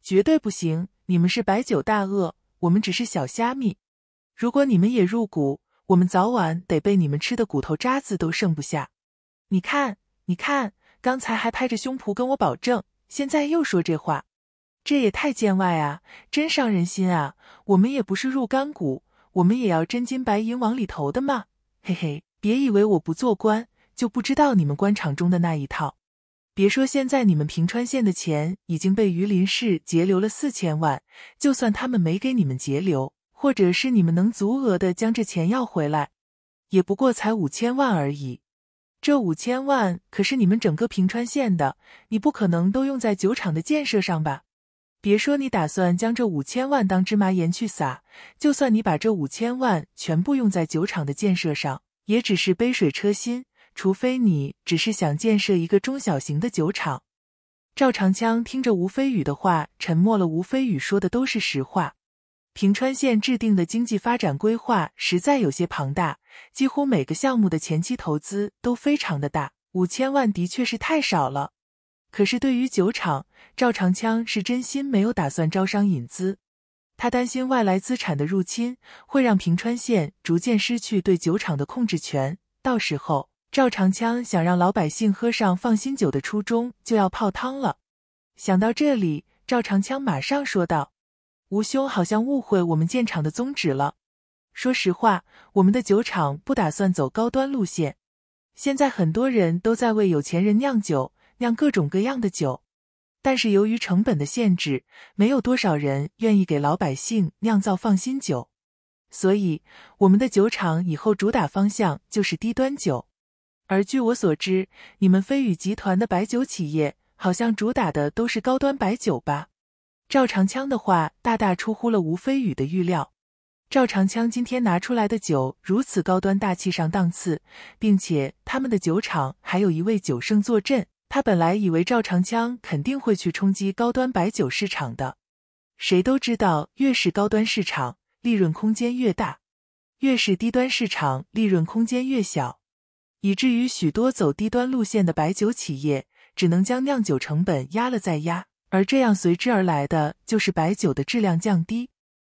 绝对不行！你们是白酒大鳄，我们只是小虾米。如果你们也入股，我们早晚得被你们吃的骨头渣子都剩不下。你看，你看，刚才还拍着胸脯跟我保证，现在又说这话，这也太见外啊！真伤人心啊！我们也不是入干股，我们也要真金白银往里投的嘛。嘿嘿，别以为我不做官就不知道你们官场中的那一套。别说现在你们平川县的钱已经被榆林市截留了四千万，就算他们没给你们截留，或者是你们能足额的将这钱要回来，也不过才五千万而已。这五千万可是你们整个平川县的，你不可能都用在酒厂的建设上吧？别说你打算将这五千万当芝麻盐去撒，就算你把这五千万全部用在酒厂的建设上，也只是杯水车薪。除非你只是想建设一个中小型的酒厂，赵长枪听着吴飞宇的话沉默了。吴飞宇说的都是实话，平川县制定的经济发展规划实在有些庞大，几乎每个项目的前期投资都非常的大，五千万的确是太少了。可是对于酒厂，赵长枪是真心没有打算招商引资，他担心外来资产的入侵会让平川县逐渐失去对酒厂的控制权，到时候。赵长枪想让老百姓喝上放心酒的初衷就要泡汤了。想到这里，赵长枪马上说道：“吴兄，好像误会我们建厂的宗旨了。说实话，我们的酒厂不打算走高端路线。现在很多人都在为有钱人酿酒，酿各种各样的酒，但是由于成本的限制，没有多少人愿意给老百姓酿造放心酒。所以，我们的酒厂以后主打方向就是低端酒。”而据我所知，你们飞宇集团的白酒企业好像主打的都是高端白酒吧？赵长枪的话大大出乎了吴飞宇的预料。赵长枪今天拿出来的酒如此高端大气上档次，并且他们的酒厂还有一位酒圣坐镇。他本来以为赵长枪肯定会去冲击高端白酒市场的。谁都知道，越是高端市场利润空间越大，越是低端市场利润空间越小。以至于许多走低端路线的白酒企业只能将酿酒成本压了再压，而这样随之而来的就是白酒的质量降低。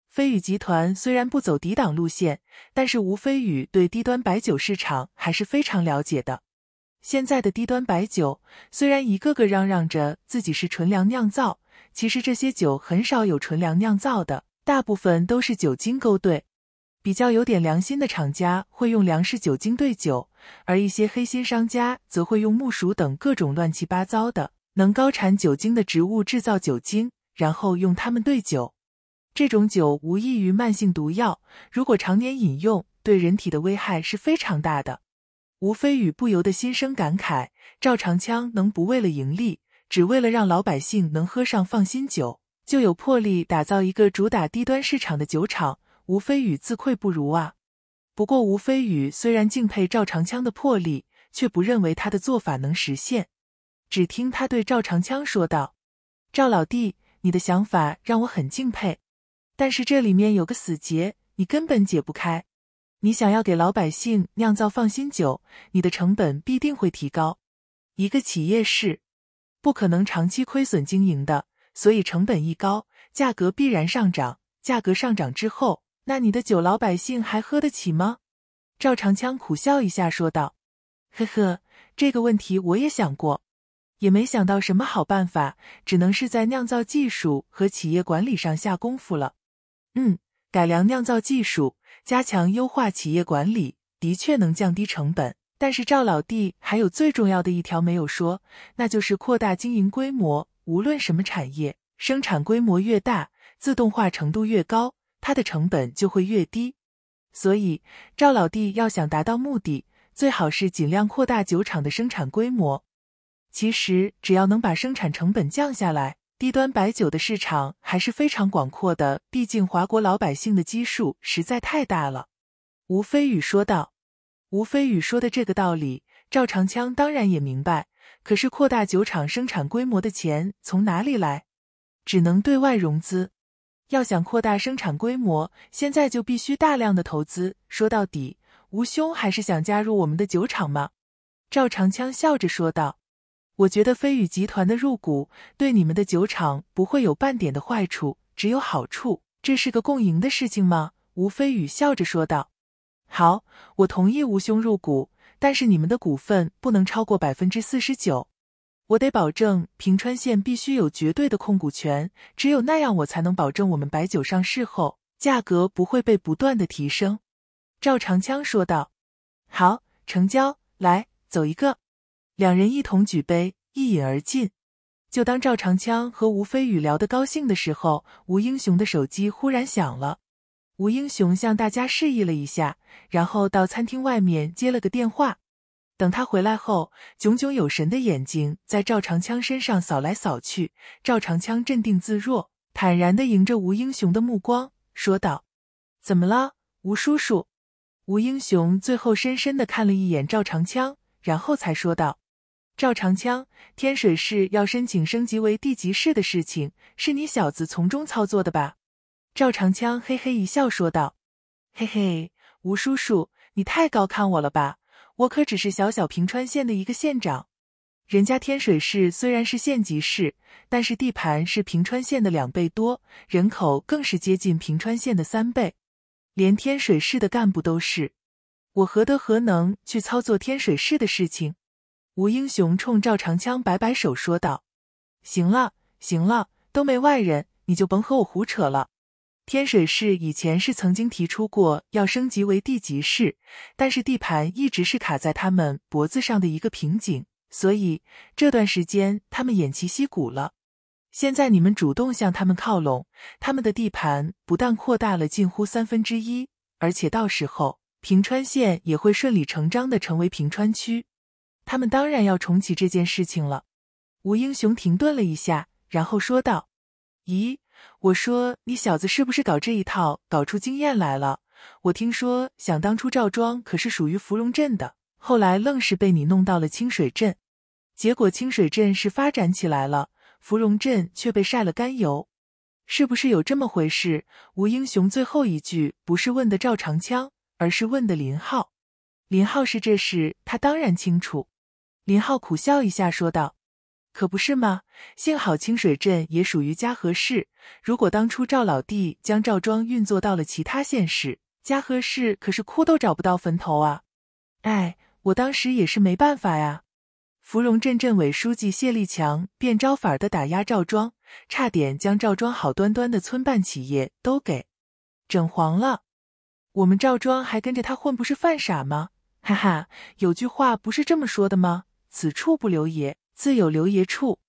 飞宇集团虽然不走低档路线，但是吴飞宇对低端白酒市场还是非常了解的。现在的低端白酒虽然一个个嚷嚷着自己是纯粮酿造，其实这些酒很少有纯粮酿造的，大部分都是酒精勾兑。比较有点良心的厂家会用粮食酒精兑酒。而一些黑心商家则会用木薯等各种乱七八糟的能高产酒精的植物制造酒精，然后用它们兑酒。这种酒无异于慢性毒药，如果常年饮用，对人体的危害是非常大的。吴飞宇不由得心生感慨：赵长枪能不为了盈利，只为了让老百姓能喝上放心酒，就有魄力打造一个主打低端市场的酒厂，吴飞宇自愧不如啊。不过，吴飞宇虽然敬佩赵长枪的魄力，却不认为他的做法能实现。只听他对赵长枪说道：“赵老弟，你的想法让我很敬佩，但是这里面有个死结，你根本解不开。你想要给老百姓酿造放心酒，你的成本必定会提高。一个企业是不可能长期亏损经营的，所以成本一高，价格必然上涨。价格上涨之后。”那你的酒老百姓还喝得起吗？赵长枪苦笑一下说道：“呵呵，这个问题我也想过，也没想到什么好办法，只能是在酿造技术和企业管理上下功夫了。嗯，改良酿造技术，加强优化企业管理，的确能降低成本。但是赵老弟还有最重要的一条没有说，那就是扩大经营规模。无论什么产业，生产规模越大，自动化程度越高。”它的成本就会越低，所以赵老弟要想达到目的，最好是尽量扩大酒厂的生产规模。其实只要能把生产成本降下来，低端白酒的市场还是非常广阔的。毕竟华国老百姓的基数实在太大了。”吴飞宇说道。吴飞宇说的这个道理，赵长枪当然也明白。可是扩大酒厂生产规模的钱从哪里来？只能对外融资。要想扩大生产规模，现在就必须大量的投资。说到底，吴兄还是想加入我们的酒厂吗？赵长枪笑着说道。我觉得飞宇集团的入股对你们的酒厂不会有半点的坏处，只有好处。这是个共赢的事情吗？吴飞宇笑着说道。好，我同意吴兄入股，但是你们的股份不能超过百分之四十九。我得保证平川县必须有绝对的控股权，只有那样我才能保证我们白酒上市后价格不会被不断的提升。”赵长枪说道。“好，成交，来，走一个。”两人一同举杯，一饮而尽。就当赵长枪和吴飞宇聊得高兴的时候，吴英雄的手机忽然响了。吴英雄向大家示意了一下，然后到餐厅外面接了个电话。等他回来后，炯炯有神的眼睛在赵长枪身上扫来扫去。赵长枪镇定自若，坦然的迎着吴英雄的目光，说道：“怎么了，吴叔叔？”吴英雄最后深深的看了一眼赵长枪，然后才说道：“赵长枪，天水市要申请升级为地级市的事情，是你小子从中操作的吧？”赵长枪嘿嘿一笑，说道：“嘿嘿，吴叔叔，你太高看我了吧。”我可只是小小平川县的一个县长，人家天水市虽然是县级市，但是地盘是平川县的两倍多，人口更是接近平川县的三倍，连天水市的干部都是。我何德何能去操作天水市的事情？吴英雄冲赵长枪摆摆手说道：“行了，行了，都没外人，你就甭和我胡扯了。”天水市以前是曾经提出过要升级为地级市，但是地盘一直是卡在他们脖子上的一个瓶颈，所以这段时间他们偃旗息鼓了。现在你们主动向他们靠拢，他们的地盘不但扩大了近乎三分之一，而且到时候平川县也会顺理成章的成为平川区，他们当然要重启这件事情了。吴英雄停顿了一下，然后说道：“咦。”我说你小子是不是搞这一套搞出经验来了？我听说，想当初赵庄可是属于芙蓉镇的，后来愣是被你弄到了清水镇。结果清水镇是发展起来了，芙蓉镇却被晒了干油，是不是有这么回事？吴英雄最后一句不是问的赵长枪，而是问的林浩。林浩是这事他当然清楚。林浩苦笑一下说道。可不是吗？幸好清水镇也属于嘉禾市。如果当初赵老弟将赵庄运作到了其他县市，嘉禾市可是哭都找不到坟头啊！哎，我当时也是没办法呀。芙蓉镇镇委书记谢立强变招法的打压赵庄，差点将赵庄好端端的村办企业都给整黄了。我们赵庄还跟着他混，不是犯傻吗？哈哈，有句话不是这么说的吗？此处不留爷。自有留爷处。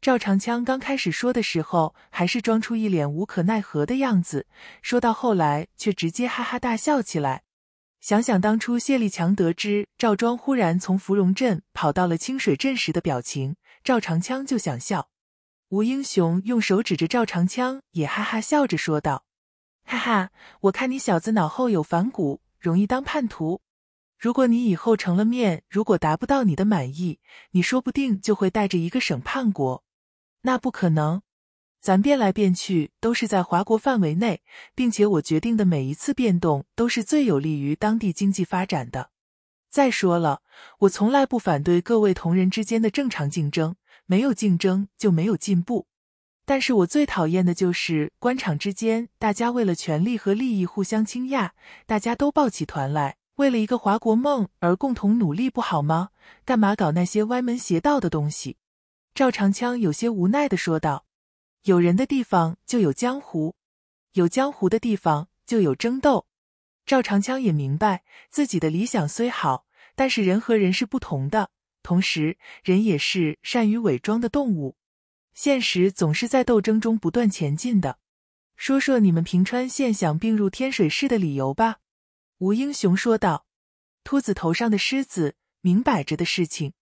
赵长枪刚开始说的时候，还是装出一脸无可奈何的样子；说到后来，却直接哈哈大笑起来。想想当初谢立强得知赵庄忽然从芙蓉镇跑到了清水镇时的表情，赵长枪就想笑。吴英雄用手指着赵长枪，也哈哈笑着说道：“哈哈，我看你小子脑后有反骨，容易当叛徒。”如果你以后成了面，如果达不到你的满意，你说不定就会带着一个省叛国。那不可能，咱变来变去都是在华国范围内，并且我决定的每一次变动都是最有利于当地经济发展的。再说了，我从来不反对各位同仁之间的正常竞争，没有竞争就没有进步。但是我最讨厌的就是官场之间大家为了权力和利益互相倾轧，大家都抱起团来。为了一个华国梦而共同努力不好吗？干嘛搞那些歪门邪道的东西？”赵长枪有些无奈的说道。“有人的地方就有江湖，有江湖的地方就有争斗。”赵长枪也明白自己的理想虽好，但是人和人是不同的，同时人也是善于伪装的动物。现实总是在斗争中不断前进的。说说你们平川县想并入天水市的理由吧。吴英雄说道：“秃子头上的虱子，明摆着的事情。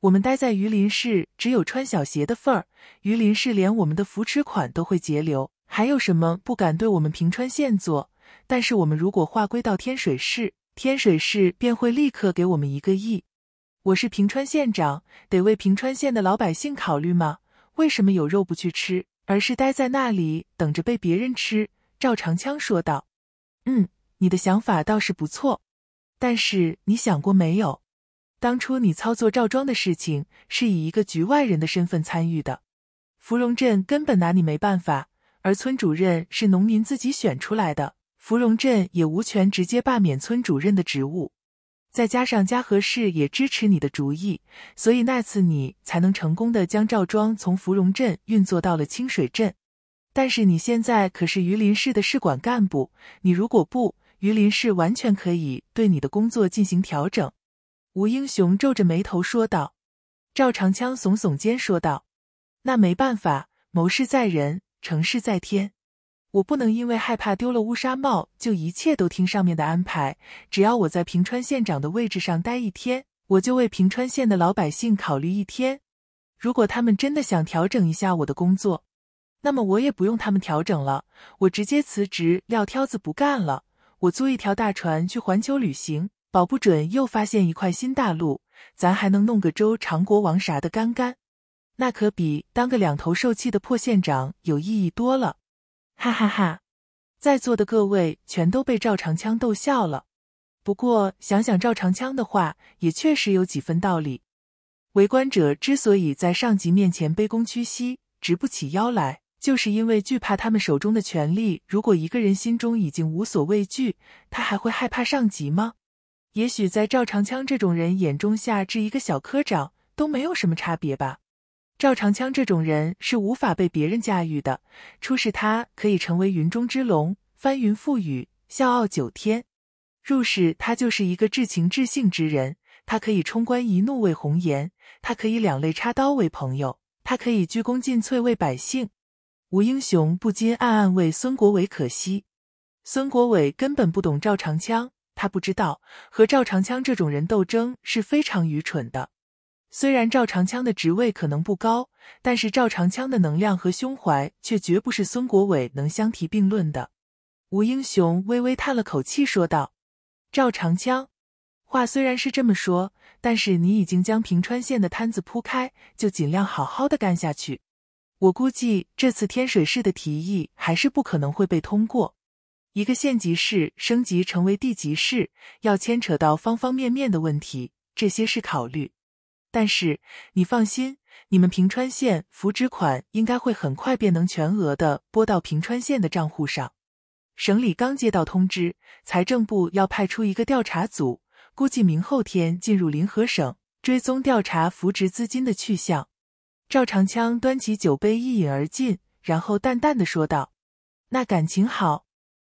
我们待在榆林市，只有穿小鞋的份儿。榆林市连我们的扶持款都会截留，还有什么不敢对我们平川县做？但是我们如果划归到天水市，天水市便会立刻给我们一个亿。我是平川县长，得为平川县的老百姓考虑吗？为什么有肉不去吃，而是待在那里等着被别人吃？”赵长枪说道：“嗯。”你的想法倒是不错，但是你想过没有，当初你操作赵庄的事情是以一个局外人的身份参与的，芙蓉镇根本拿你没办法，而村主任是农民自己选出来的，芙蓉镇也无权直接罢免村主任的职务。再加上嘉禾市也支持你的主意，所以那次你才能成功的将赵庄从芙蓉镇运作到了清水镇。但是你现在可是榆林市的市管干部，你如果不，榆林市完全可以对你的工作进行调整。”吴英雄皱着眉头说道。赵长枪耸耸肩说道：“那没办法，谋事在人，成事在天。我不能因为害怕丢了乌纱帽，就一切都听上面的安排。只要我在平川县长的位置上待一天，我就为平川县的老百姓考虑一天。如果他们真的想调整一下我的工作，那么我也不用他们调整了，我直接辞职撂挑子不干了。”我租一条大船去环球旅行，保不准又发现一块新大陆，咱还能弄个周长、国王啥的干干，那可比当个两头受气的破县长有意义多了！哈哈哈，在座的各位全都被赵长枪逗笑了。不过想想赵长枪的话，也确实有几分道理。围观者之所以在上级面前卑躬屈膝，直不起腰来。就是因为惧怕他们手中的权力。如果一个人心中已经无所畏惧，他还会害怕上级吗？也许在赵长枪这种人眼中，下至一个小科长都没有什么差别吧。赵长枪这种人是无法被别人驾驭的。出世，他可以成为云中之龙，翻云覆雨，笑傲九天；入世，他就是一个至情至性之人。他可以冲冠一怒为红颜，他可以两肋插刀为朋友，他可以鞠躬尽瘁为百姓。吴英雄不禁暗暗为孙国伟可惜。孙国伟根本不懂赵长枪，他不知道和赵长枪这种人斗争是非常愚蠢的。虽然赵长枪的职位可能不高，但是赵长枪的能量和胸怀却绝不是孙国伟能相提并论的。吴英雄微微叹了口气，说道：“赵长枪，话虽然是这么说，但是你已经将平川县的摊子铺开，就尽量好好的干下去。”我估计这次天水市的提议还是不可能会被通过。一个县级市升级成为地级市，要牵扯到方方面面的问题，这些是考虑。但是你放心，你们平川县扶植款应该会很快便能全额的拨到平川县的账户上。省里刚接到通知，财政部要派出一个调查组，估计明后天进入临河省，追踪调查扶植资金的去向。赵长枪端起酒杯一饮而尽，然后淡淡的说道：“那感情好，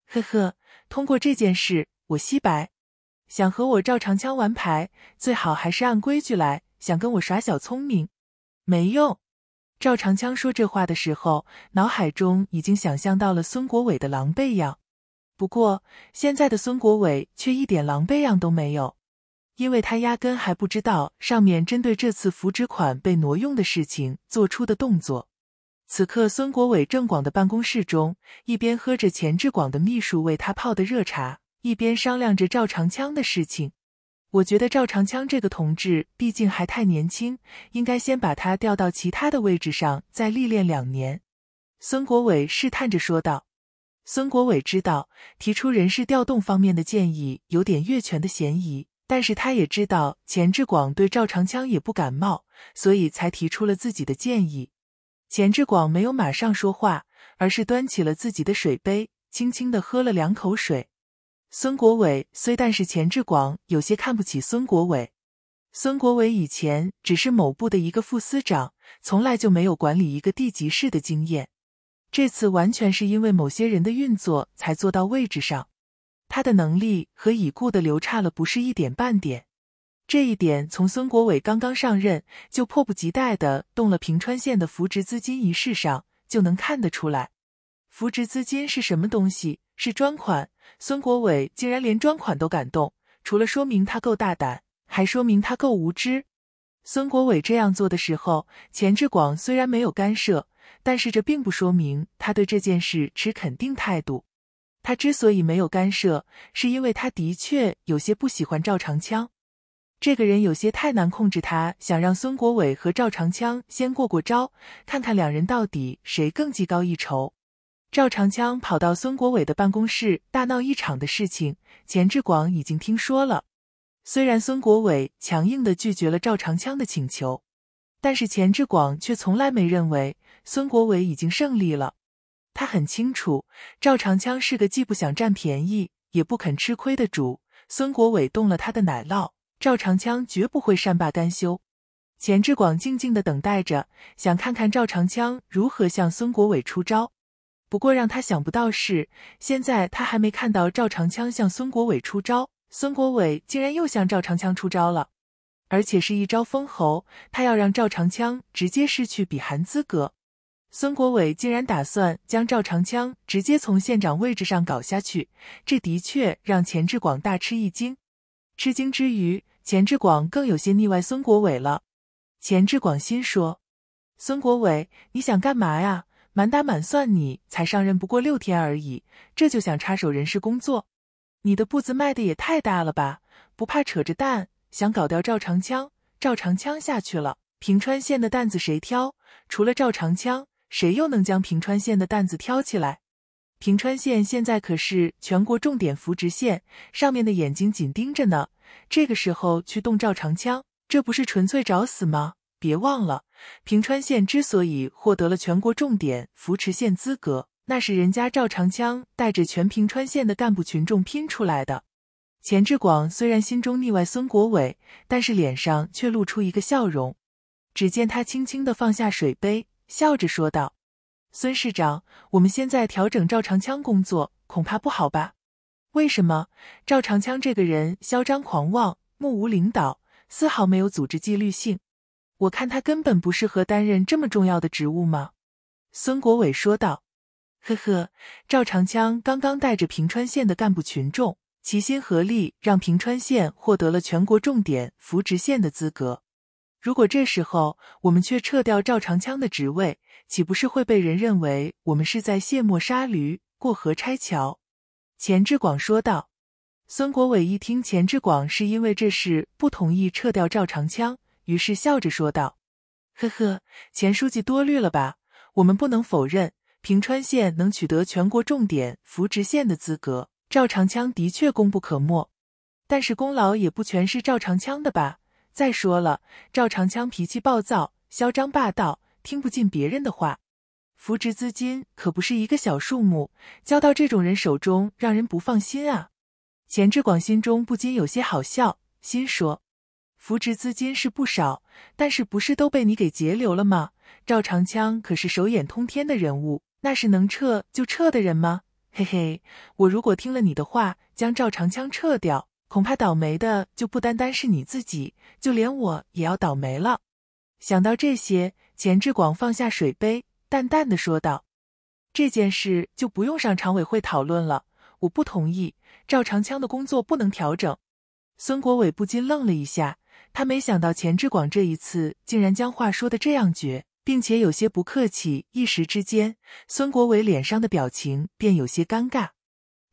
呵呵。通过这件事，我惜白想和我赵长枪玩牌，最好还是按规矩来。想跟我耍小聪明，没用。”赵长枪说这话的时候，脑海中已经想象到了孙国伟的狼狈样。不过，现在的孙国伟却一点狼狈样都没有。因为他压根还不知道上面针对这次扶植款被挪用的事情做出的动作。此刻，孙国伟郑广的办公室中，一边喝着钱志广的秘书为他泡的热茶，一边商量着赵长枪的事情。我觉得赵长枪这个同志毕竟还太年轻，应该先把他调到其他的位置上，再历练两年。孙国伟试探着说道。孙国伟知道，提出人事调动方面的建议有点越权的嫌疑。但是他也知道钱志广对赵长枪也不感冒，所以才提出了自己的建议。钱志广没有马上说话，而是端起了自己的水杯，轻轻的喝了两口水。孙国伟虽但是钱志广有些看不起孙国伟。孙国伟以前只是某部的一个副司长，从来就没有管理一个地级市的经验。这次完全是因为某些人的运作才坐到位置上。他的能力和已故的刘差了不是一点半点，这一点从孙国伟刚刚上任就迫不及待地动了平川县的扶植资金一事上就能看得出来。扶植资金是什么东西？是专款。孙国伟竟然连专款都敢动，除了说明他够大胆，还说明他够无知。孙国伟这样做的时候，钱志广虽然没有干涉，但是这并不说明他对这件事持肯定态度。他之所以没有干涉，是因为他的确有些不喜欢赵长枪，这个人有些太难控制。他想让孙国伟和赵长枪先过过招，看看两人到底谁更技高一筹。赵长枪跑到孙国伟的办公室大闹一场的事情，钱志广已经听说了。虽然孙国伟强硬的拒绝了赵长枪的请求，但是钱志广却从来没认为孙国伟已经胜利了。他很清楚，赵长枪是个既不想占便宜，也不肯吃亏的主。孙国伟动了他的奶酪，赵长枪绝不会善罢甘休。钱志广静静的等待着，想看看赵长枪如何向孙国伟出招。不过让他想不到是，现在他还没看到赵长枪向孙国伟出招，孙国伟竟然又向赵长枪出招了，而且是一招封喉，他要让赵长枪直接失去比韩资格。孙国伟竟然打算将赵长枪直接从县长位置上搞下去，这的确让钱志广大吃一惊。吃惊之余，钱志广更有些腻歪孙国伟了。钱志广心说：“孙国伟，你想干嘛呀？满打满算，你才上任不过六天而已，这就想插手人事工作，你的步子迈得也太大了吧？不怕扯着蛋，想搞掉赵长枪？赵长枪下去了，平川县的担子谁挑？除了赵长枪。”谁又能将平川县的担子挑起来？平川县现在可是全国重点扶持县，上面的眼睛紧盯着呢。这个时候去动赵长枪，这不是纯粹找死吗？别忘了，平川县之所以获得了全国重点扶持县资格，那是人家赵长枪带着全平川县的干部群众拼出来的。钱志广虽然心中腻歪孙国伟，但是脸上却露出一个笑容。只见他轻轻的放下水杯。笑着说道：“孙市长，我们现在调整赵长枪工作，恐怕不好吧？为什么？赵长枪这个人嚣张狂妄，目无领导，丝毫没有组织纪律性。我看他根本不适合担任这么重要的职务嘛。”孙国伟说道：“呵呵，赵长枪刚刚带着平川县的干部群众齐心合力，让平川县获得了全国重点扶植县的资格。”如果这时候我们却撤掉赵长枪的职位，岂不是会被人认为我们是在卸磨杀驴、过河拆桥？”钱志广说道。孙国伟一听钱志广是因为这事不同意撤掉赵长枪，于是笑着说道：“呵呵，钱书记多虑了吧？我们不能否认平川县能取得全国重点扶植县的资格，赵长枪的确功不可没，但是功劳也不全是赵长枪的吧？”再说了，赵长枪脾气暴躁，嚣张霸道，听不进别人的话。扶植资金可不是一个小数目，交到这种人手中，让人不放心啊。钱志广心中不禁有些好笑，心说：扶植资金是不少，但是不是都被你给截留了吗？赵长枪可是手眼通天的人物，那是能撤就撤的人吗？嘿嘿，我如果听了你的话，将赵长枪撤掉。恐怕倒霉的就不单单是你自己，就连我也要倒霉了。想到这些，钱志广放下水杯，淡淡的说道：“这件事就不用上常委会讨论了，我不同意赵长枪的工作不能调整。”孙国伟不禁愣了一下，他没想到钱志广这一次竟然将话说的这样绝，并且有些不客气，一时之间，孙国伟脸上的表情便有些尴尬。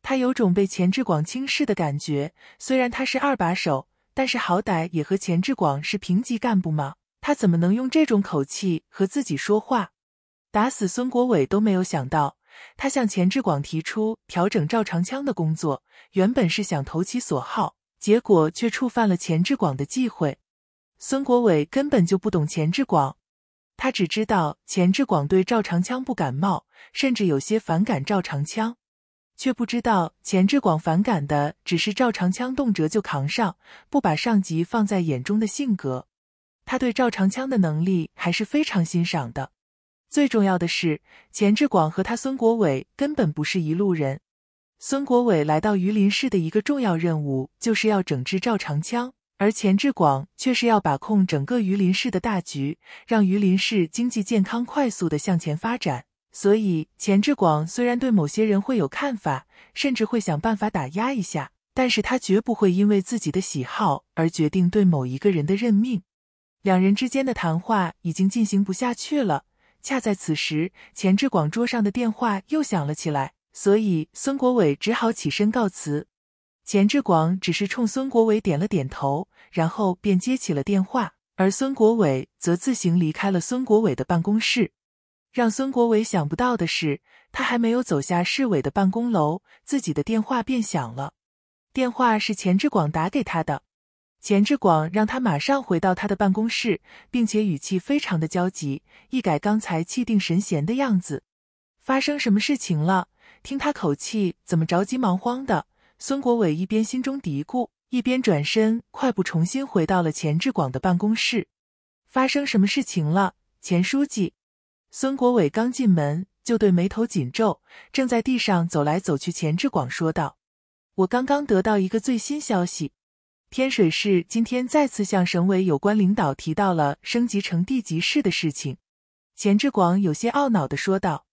他有种被钱志广轻视的感觉。虽然他是二把手，但是好歹也和钱志广是平级干部嘛。他怎么能用这种口气和自己说话？打死孙国伟都没有想到，他向钱志广提出调整赵长枪的工作，原本是想投其所好，结果却触犯了钱志广的忌讳。孙国伟根本就不懂钱志广，他只知道钱志广对赵长枪不感冒，甚至有些反感赵长枪。却不知道钱志广反感的只是赵长枪动辄就扛上，不把上级放在眼中的性格。他对赵长枪的能力还是非常欣赏的。最重要的是，钱志广和他孙国伟根本不是一路人。孙国伟来到榆林市的一个重要任务就是要整治赵长枪，而钱志广却是要把控整个榆林市的大局，让榆林市经济健康快速的向前发展。所以，钱志广虽然对某些人会有看法，甚至会想办法打压一下，但是他绝不会因为自己的喜好而决定对某一个人的任命。两人之间的谈话已经进行不下去了。恰在此时，钱志广桌上的电话又响了起来，所以孙国伟只好起身告辞。钱志广只是冲孙国伟点了点头，然后便接起了电话，而孙国伟则自行离开了孙国伟的办公室。让孙国伟想不到的是，他还没有走下市委的办公楼，自己的电话便响了。电话是钱志广打给他的，钱志广让他马上回到他的办公室，并且语气非常的焦急，一改刚才气定神闲的样子。发生什么事情了？听他口气，怎么着急忙慌的？孙国伟一边心中嘀咕，一边转身快步重新回到了钱志广的办公室。发生什么事情了，钱书记？孙国伟刚进门，就对眉头紧皱、正在地上走来走去钱志广说道：“我刚刚得到一个最新消息，天水市今天再次向省委有关领导提到了升级成地级市的事情。”钱志广有些懊恼的说道。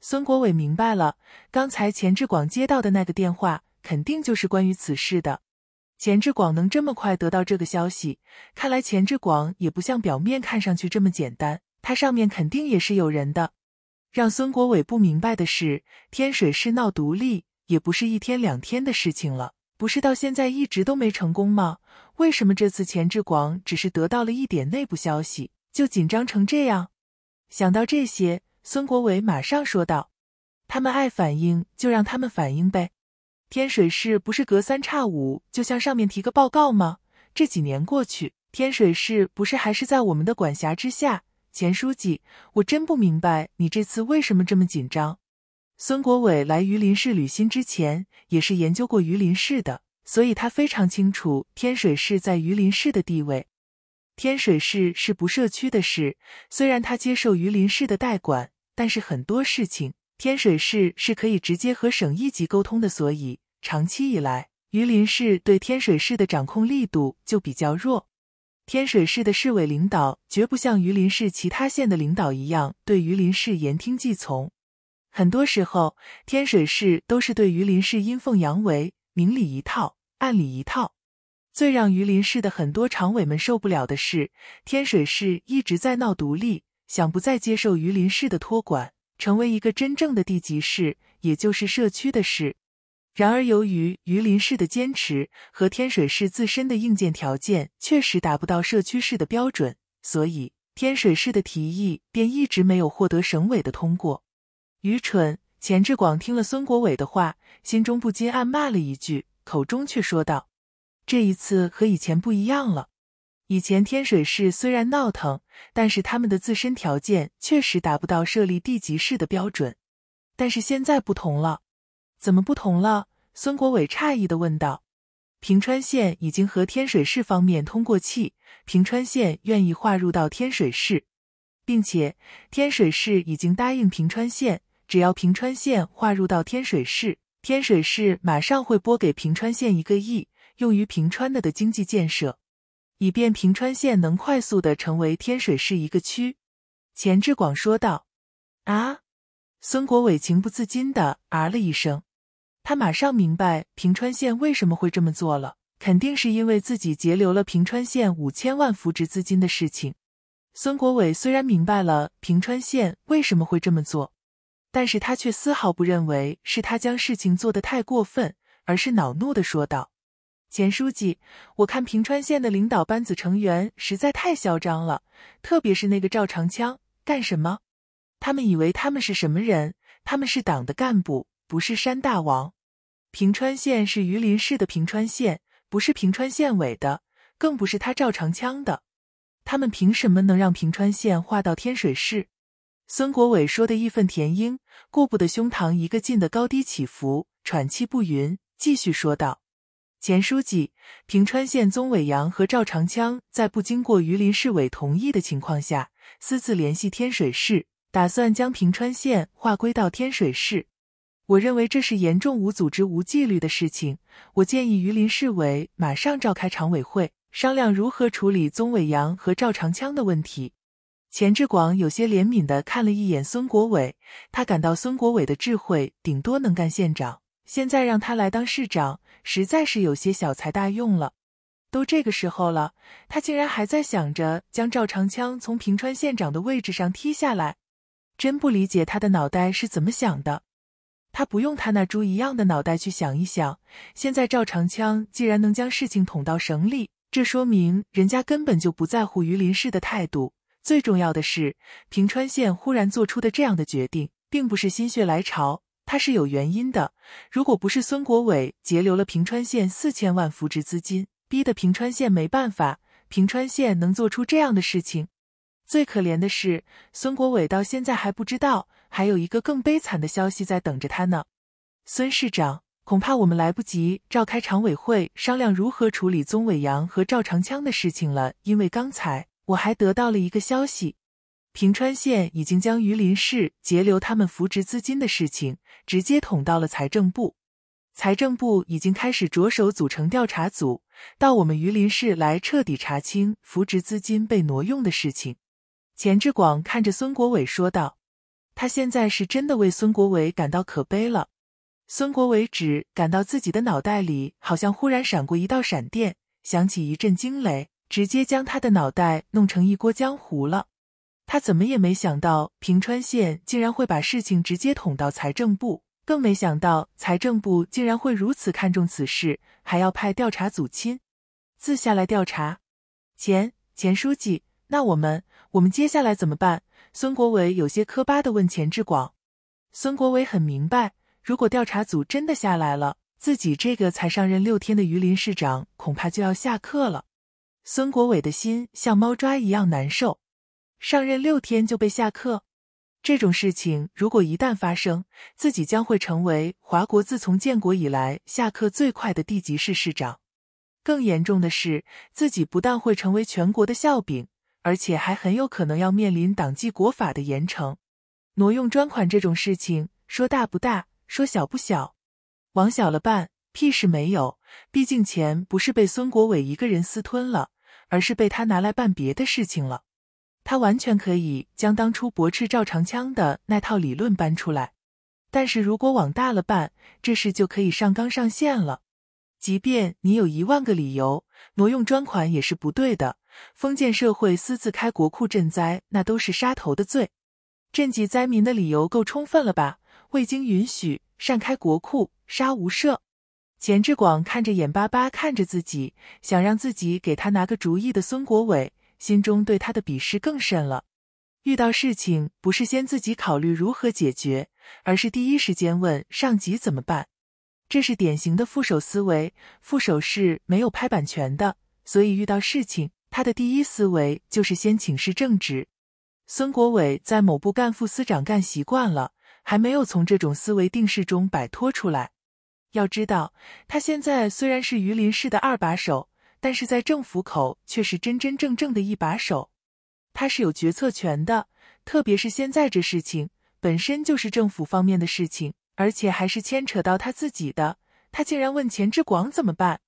孙国伟明白了，刚才钱志广接到的那个电话，肯定就是关于此事的。钱志广能这么快得到这个消息，看来钱志广也不像表面看上去这么简单。他上面肯定也是有人的。让孙国伟不明白的是，天水市闹独立也不是一天两天的事情了，不是到现在一直都没成功吗？为什么这次钱志广只是得到了一点内部消息就紧张成这样？想到这些，孙国伟马上说道：“他们爱反应就让他们反应呗。天水市不是隔三差五就向上面提个报告吗？这几年过去，天水市不是还是在我们的管辖之下？”钱书记，我真不明白你这次为什么这么紧张。孙国伟来榆林市履新之前，也是研究过榆林市的，所以他非常清楚天水市在榆林市的地位。天水市是不设区的市，虽然他接受榆林市的代管，但是很多事情天水市是可以直接和省一级沟通的，所以长期以来榆林市对天水市的掌控力度就比较弱。天水市的市委领导绝不像榆林市其他县的领导一样对榆林市言听计从，很多时候天水市都是对榆林市阴奉阳违，明里一套，暗里一套。最让榆林市的很多常委们受不了的是，天水市一直在闹独立，想不再接受榆林市的托管，成为一个真正的地级市，也就是社区的市。然而，由于榆林市的坚持和天水市自身的硬件条件确实达不到设区市的标准，所以天水市的提议便一直没有获得省委的通过。愚蠢！钱志广听了孙国伟的话，心中不禁暗骂了一句，口中却说道：“这一次和以前不一样了。以前天水市虽然闹腾，但是他们的自身条件确实达不到设立地级市的标准。但是现在不同了。”怎么不同了？孙国伟诧异的问道。平川县已经和天水市方面通过气，平川县愿意划入到天水市，并且天水市已经答应平川县，只要平川县划入到天水市，天水市马上会拨给平川县一个亿，用于平川的的经济建设，以便平川县能快速的成为天水市一个区。钱志广说道。啊。孙国伟情不自禁的啊了一声，他马上明白平川县为什么会这么做了，肯定是因为自己截留了平川县五千万扶植资金的事情。孙国伟虽然明白了平川县为什么会这么做，但是他却丝毫不认为是他将事情做得太过分，而是恼怒的说道：“钱书记，我看平川县的领导班子成员实在太嚣张了，特别是那个赵长枪，干什么？”他们以为他们是什么人？他们是党的干部，不是山大王。平川县是榆林市的平川县，不是平川县委的，更不是他赵长枪的。他们凭什么能让平川县划到天水市？孙国伟说的义愤填膺，顾不得胸膛一个劲的高低起伏，喘气不匀，继续说道：“钱书记，平川县宗伟阳和赵长枪在不经过榆林市委同意的情况下，私自联系天水市。”打算将平川县划归到天水市，我认为这是严重无组织无纪律的事情。我建议榆林市委马上召开常委会，商量如何处理宗伟阳和赵长枪的问题。钱志广有些怜悯地看了一眼孙国伟，他感到孙国伟的智慧顶多能干县长，现在让他来当市长，实在是有些小才大用了。都这个时候了，他竟然还在想着将赵长枪从平川县长的位置上踢下来。真不理解他的脑袋是怎么想的，他不用他那猪一样的脑袋去想一想，现在赵长枪既然能将事情捅到省里，这说明人家根本就不在乎榆林市的态度。最重要的是，平川县忽然做出的这样的决定，并不是心血来潮，他是有原因的。如果不是孙国伟截留了平川县四千万扶植资金，逼得平川县没办法，平川县能做出这样的事情？最可怜的是，孙国伟到现在还不知道，还有一个更悲惨的消息在等着他呢。孙市长，恐怕我们来不及召开常委会商量如何处理宗伟阳和赵长枪的事情了，因为刚才我还得到了一个消息：平川县已经将榆林市截留他们扶植资金的事情直接捅到了财政部，财政部已经开始着手组成调查组到我们榆林市来彻底查清扶植资金被挪用的事情。钱志广看着孙国伟说道：“他现在是真的为孙国伟感到可悲了。”孙国伟只感到自己的脑袋里好像忽然闪过一道闪电，响起一阵惊雷，直接将他的脑袋弄成一锅浆糊了。他怎么也没想到平川县竟然会把事情直接捅到财政部，更没想到财政部竟然会如此看重此事，还要派调查组亲自下来调查。钱钱书记，那我们……我们接下来怎么办？孙国伟有些磕巴的问钱志广。孙国伟很明白，如果调查组真的下来了，自己这个才上任六天的榆林市长，恐怕就要下课了。孙国伟的心像猫抓一样难受。上任六天就被下课，这种事情如果一旦发生，自己将会成为华国自从建国以来下课最快的地级市市长。更严重的是，自己不但会成为全国的笑柄。而且还很有可能要面临党纪国法的严惩。挪用专款这种事情，说大不大，说小不小。往小了办，屁事没有。毕竟钱不是被孙国伟一个人私吞了，而是被他拿来办别的事情了。他完全可以将当初驳斥赵长枪的那套理论搬出来。但是如果往大了办，这事就可以上纲上线了。即便你有一万个理由挪用专款也是不对的。封建社会私自开国库赈灾，那都是杀头的罪。赈济灾民的理由够充分了吧？未经允许擅开国库，杀无赦。钱志广看着眼巴巴看着自己，想让自己给他拿个主意的孙国伟，心中对他的鄙视更甚了。遇到事情不是先自己考虑如何解决，而是第一时间问上级怎么办。这是典型的副手思维，副手是没有拍板权的，所以遇到事情，他的第一思维就是先请示正职。孙国伟在某部干副司长干习惯了，还没有从这种思维定式中摆脱出来。要知道，他现在虽然是榆林市的二把手，但是在政府口却是真真正正的一把手，他是有决策权的。特别是现在这事情，本身就是政府方面的事情。而且还是牵扯到他自己的，他竟然问钱志广怎么办？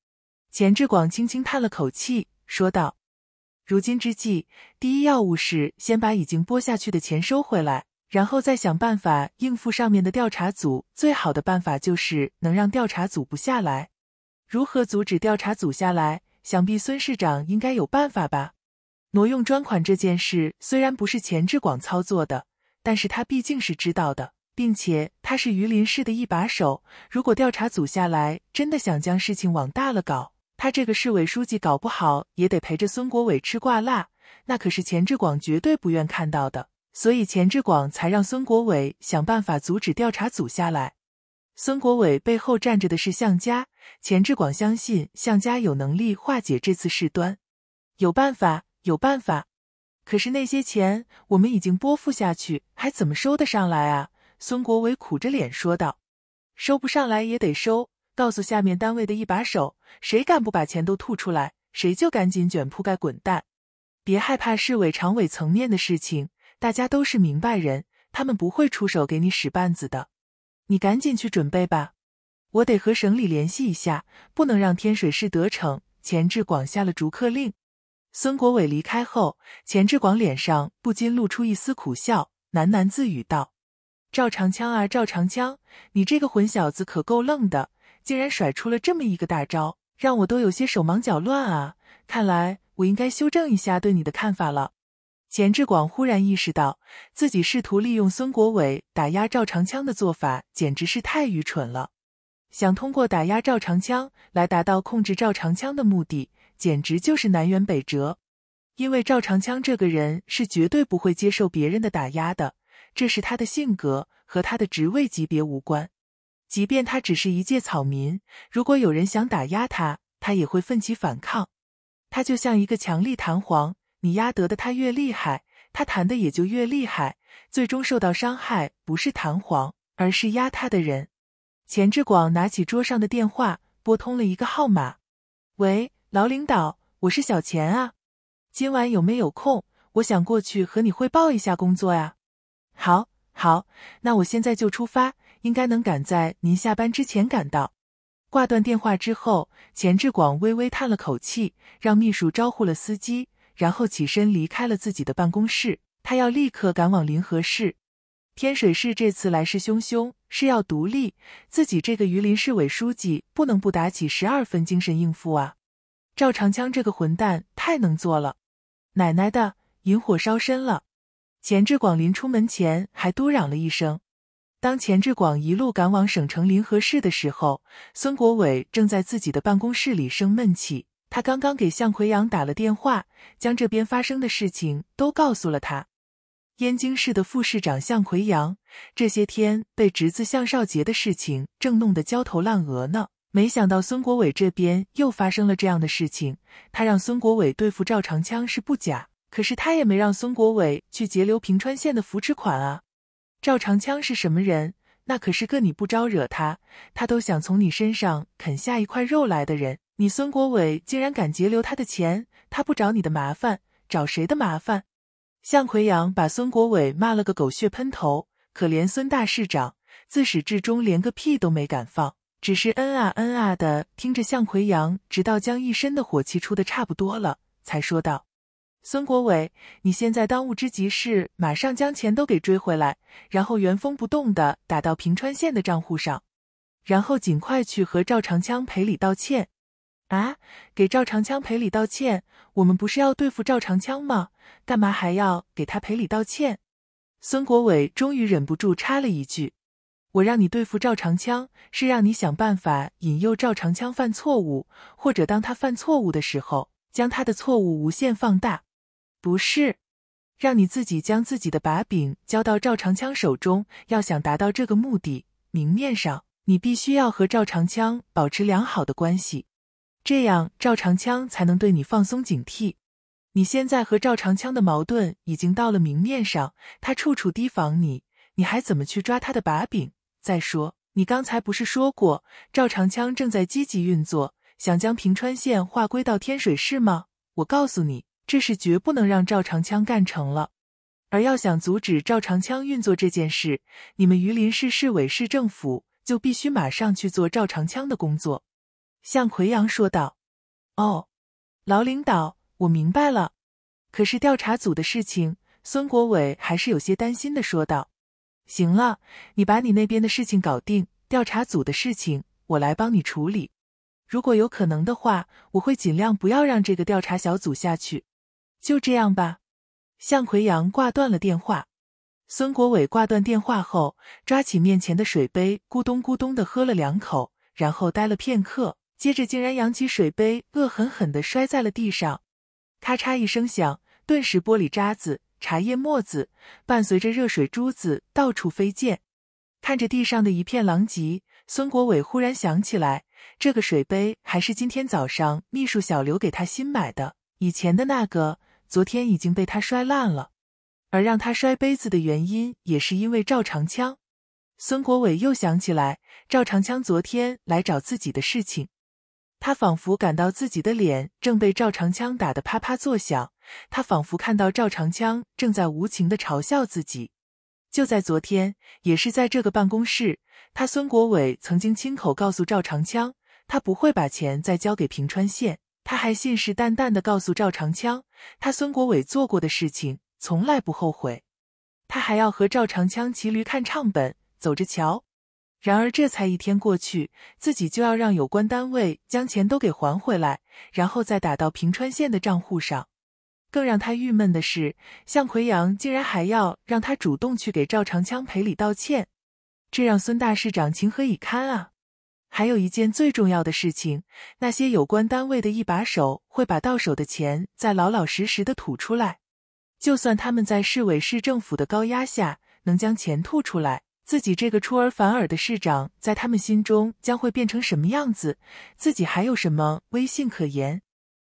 钱志广轻轻叹了口气，说道：“如今之计，第一要务是先把已经拨下去的钱收回来，然后再想办法应付上面的调查组。最好的办法就是能让调查组不下来。如何阻止调查组下来？想必孙市长应该有办法吧？挪用专款这件事虽然不是钱志广操作的，但是他毕竟是知道的。”并且他是榆林市的一把手，如果调查组下来真的想将事情往大了搞，他这个市委书记搞不好也得陪着孙国伟吃挂辣，那可是钱志广绝对不愿看到的。所以钱志广才让孙国伟想办法阻止调查组下来。孙国伟背后站着的是向家，钱志广相信向家有能力化解这次事端，有办法，有办法。可是那些钱我们已经拨付下去，还怎么收得上来啊？孙国伟苦着脸说道：“收不上来也得收，告诉下面单位的一把手，谁敢不把钱都吐出来，谁就赶紧卷铺盖滚蛋。别害怕市委常委层面的事情，大家都是明白人，他们不会出手给你使绊子的。你赶紧去准备吧，我得和省里联系一下，不能让天水市得逞。”钱志广下了逐客令。孙国伟离开后，钱志广脸上不禁露出一丝苦笑，喃喃自语道。赵长枪啊，赵长枪，你这个混小子可够愣的，竟然甩出了这么一个大招，让我都有些手忙脚乱啊！看来我应该修正一下对你的看法了。钱志广忽然意识到，自己试图利用孙国伟打压赵长枪的做法，简直是太愚蠢了。想通过打压赵长枪来达到控制赵长枪的目的，简直就是南辕北辙。因为赵长枪这个人是绝对不会接受别人的打压的。这是他的性格和他的职位级别无关，即便他只是一介草民，如果有人想打压他，他也会奋起反抗。他就像一个强力弹簧，你压得的他越厉害，他弹的也就越厉害，最终受到伤害不是弹簧，而是压他的人。钱志广拿起桌上的电话，拨通了一个号码：“喂，老领导，我是小钱啊，今晚有没有空？我想过去和你汇报一下工作呀。”好，好，那我现在就出发，应该能赶在您下班之前赶到。挂断电话之后，钱志广微微叹了口气，让秘书招呼了司机，然后起身离开了自己的办公室。他要立刻赶往临河市、天水市。这次来势汹汹，是要独立，自己这个榆林市委书记不能不打起十二分精神应付啊。赵长枪这个混蛋太能做了，奶奶的，引火烧身了。钱志广临出门前还嘟嚷了一声。当钱志广一路赶往省城临河市的时候，孙国伟正在自己的办公室里生闷气。他刚刚给向奎阳打了电话，将这边发生的事情都告诉了他。燕京市的副市长向奎阳这些天被侄子向少杰的事情正弄得焦头烂额呢，没想到孙国伟这边又发生了这样的事情。他让孙国伟对付赵长枪是不假。可是他也没让孙国伟去截留平川县的扶持款啊！赵长枪是什么人？那可是个你不招惹他，他都想从你身上啃下一块肉来的人。你孙国伟竟然敢截留他的钱，他不找你的麻烦，找谁的麻烦？向奎阳把孙国伟骂了个狗血喷头，可怜孙大市长自始至终连个屁都没敢放，只是嗯啊嗯啊的听着向奎阳，直到将一身的火气出的差不多了，才说道。孙国伟，你现在当务之急是马上将钱都给追回来，然后原封不动的打到平川县的账户上，然后尽快去和赵长枪赔礼道歉。啊，给赵长枪赔礼道歉？我们不是要对付赵长枪吗？干嘛还要给他赔礼道歉？孙国伟终于忍不住插了一句：“我让你对付赵长枪，是让你想办法引诱赵长枪犯错误，或者当他犯错误的时候，将他的错误无限放大。”不是，让你自己将自己的把柄交到赵长枪手中。要想达到这个目的，明面上你必须要和赵长枪保持良好的关系，这样赵长枪才能对你放松警惕。你现在和赵长枪的矛盾已经到了明面上，他处处提防你，你还怎么去抓他的把柄？再说，你刚才不是说过，赵长枪正在积极运作，想将平川县划归到天水市吗？我告诉你。这是绝不能让赵长枪干成了，而要想阻止赵长枪运作这件事，你们榆林市市委市政府就必须马上去做赵长枪的工作。”向奎阳说道。“哦，老领导，我明白了。可是调查组的事情，孙国伟还是有些担心的说道。”“行了，你把你那边的事情搞定，调查组的事情我来帮你处理。如果有可能的话，我会尽量不要让这个调查小组下去。”就这样吧，向奎阳挂断了电话。孙国伟挂断电话后，抓起面前的水杯，咕咚咕咚的喝了两口，然后呆了片刻，接着竟然扬起水杯，恶狠狠的摔在了地上，咔嚓一声响，顿时玻璃渣子、茶叶沫子伴随着热水珠子到处飞溅。看着地上的一片狼藉，孙国伟忽然想起来，这个水杯还是今天早上秘书小刘给他新买的，以前的那个。昨天已经被他摔烂了，而让他摔杯子的原因也是因为赵长枪。孙国伟又想起来赵长枪昨天来找自己的事情，他仿佛感到自己的脸正被赵长枪打得啪啪作响，他仿佛看到赵长枪正在无情的嘲笑自己。就在昨天，也是在这个办公室，他孙国伟曾经亲口告诉赵长枪，他不会把钱再交给平川县。他还信誓旦旦的告诉赵长枪，他孙国伟做过的事情从来不后悔，他还要和赵长枪骑驴看唱本，走着瞧。然而这才一天过去，自己就要让有关单位将钱都给还回来，然后再打到平川县的账户上。更让他郁闷的是，向奎阳竟然还要让他主动去给赵长枪赔礼道歉，这让孙大市长情何以堪啊！还有一件最重要的事情，那些有关单位的一把手会把到手的钱再老老实实的吐出来。就算他们在市委市政府的高压下能将钱吐出来，自己这个出尔反尔的市长，在他们心中将会变成什么样子？自己还有什么威信可言？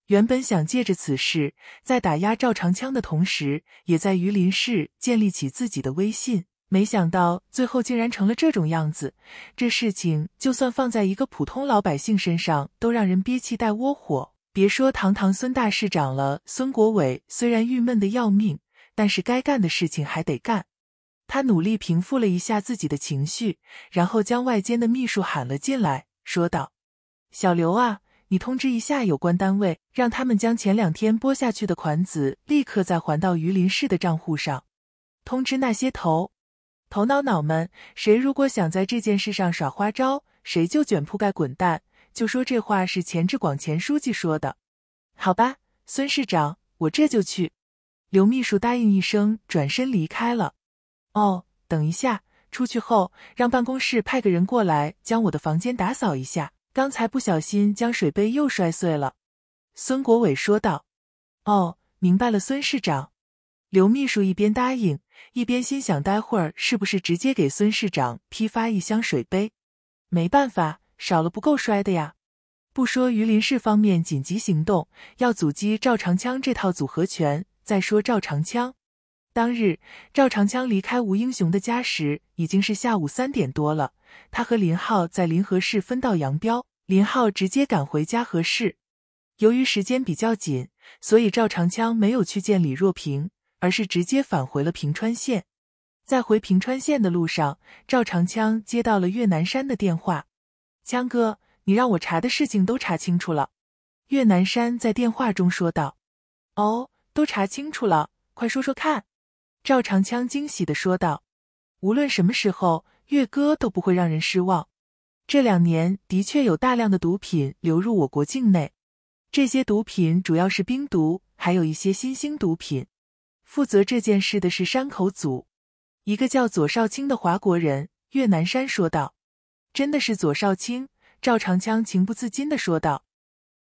原本想借着此事，在打压赵长枪的同时，也在榆林市建立起自己的威信。没想到最后竟然成了这种样子，这事情就算放在一个普通老百姓身上，都让人憋气带窝火。别说堂堂孙大市长了，孙国伟虽然郁闷的要命，但是该干的事情还得干。他努力平复了一下自己的情绪，然后将外间的秘书喊了进来，说道：“小刘啊，你通知一下有关单位，让他们将前两天拨下去的款子立刻再还到榆林市的账户上，通知那些头。”头脑脑们，谁如果想在这件事上耍花招，谁就卷铺盖滚蛋！就说这话是钱志广钱书记说的，好吧？孙市长，我这就去。刘秘书答应一声，转身离开了。哦，等一下，出去后让办公室派个人过来，将我的房间打扫一下。刚才不小心将水杯又摔碎了。孙国伟说道。哦，明白了，孙市长。刘秘书一边答应。一边心想，待会儿是不是直接给孙市长批发一箱水杯？没办法，少了不够摔的呀。不说榆林市方面紧急行动要阻击赵长枪这套组合拳，再说赵长枪。当日，赵长枪离开吴英雄的家时，已经是下午三点多了。他和林浩在临河市分道扬镳，林浩直接赶回嘉禾市。由于时间比较紧，所以赵长枪没有去见李若平。而是直接返回了平川县，在回平川县的路上，赵长枪接到了岳南山的电话。“枪哥，你让我查的事情都查清楚了。”岳南山在电话中说道。“哦，都查清楚了，快说说看。”赵长枪惊喜的说道。“无论什么时候，岳哥都不会让人失望。这两年的确有大量的毒品流入我国境内，这些毒品主要是冰毒，还有一些新兴毒品。”负责这件事的是山口组，一个叫左少卿的华国人。越南山说道：“真的是左少卿。”赵长枪情不自禁的说道。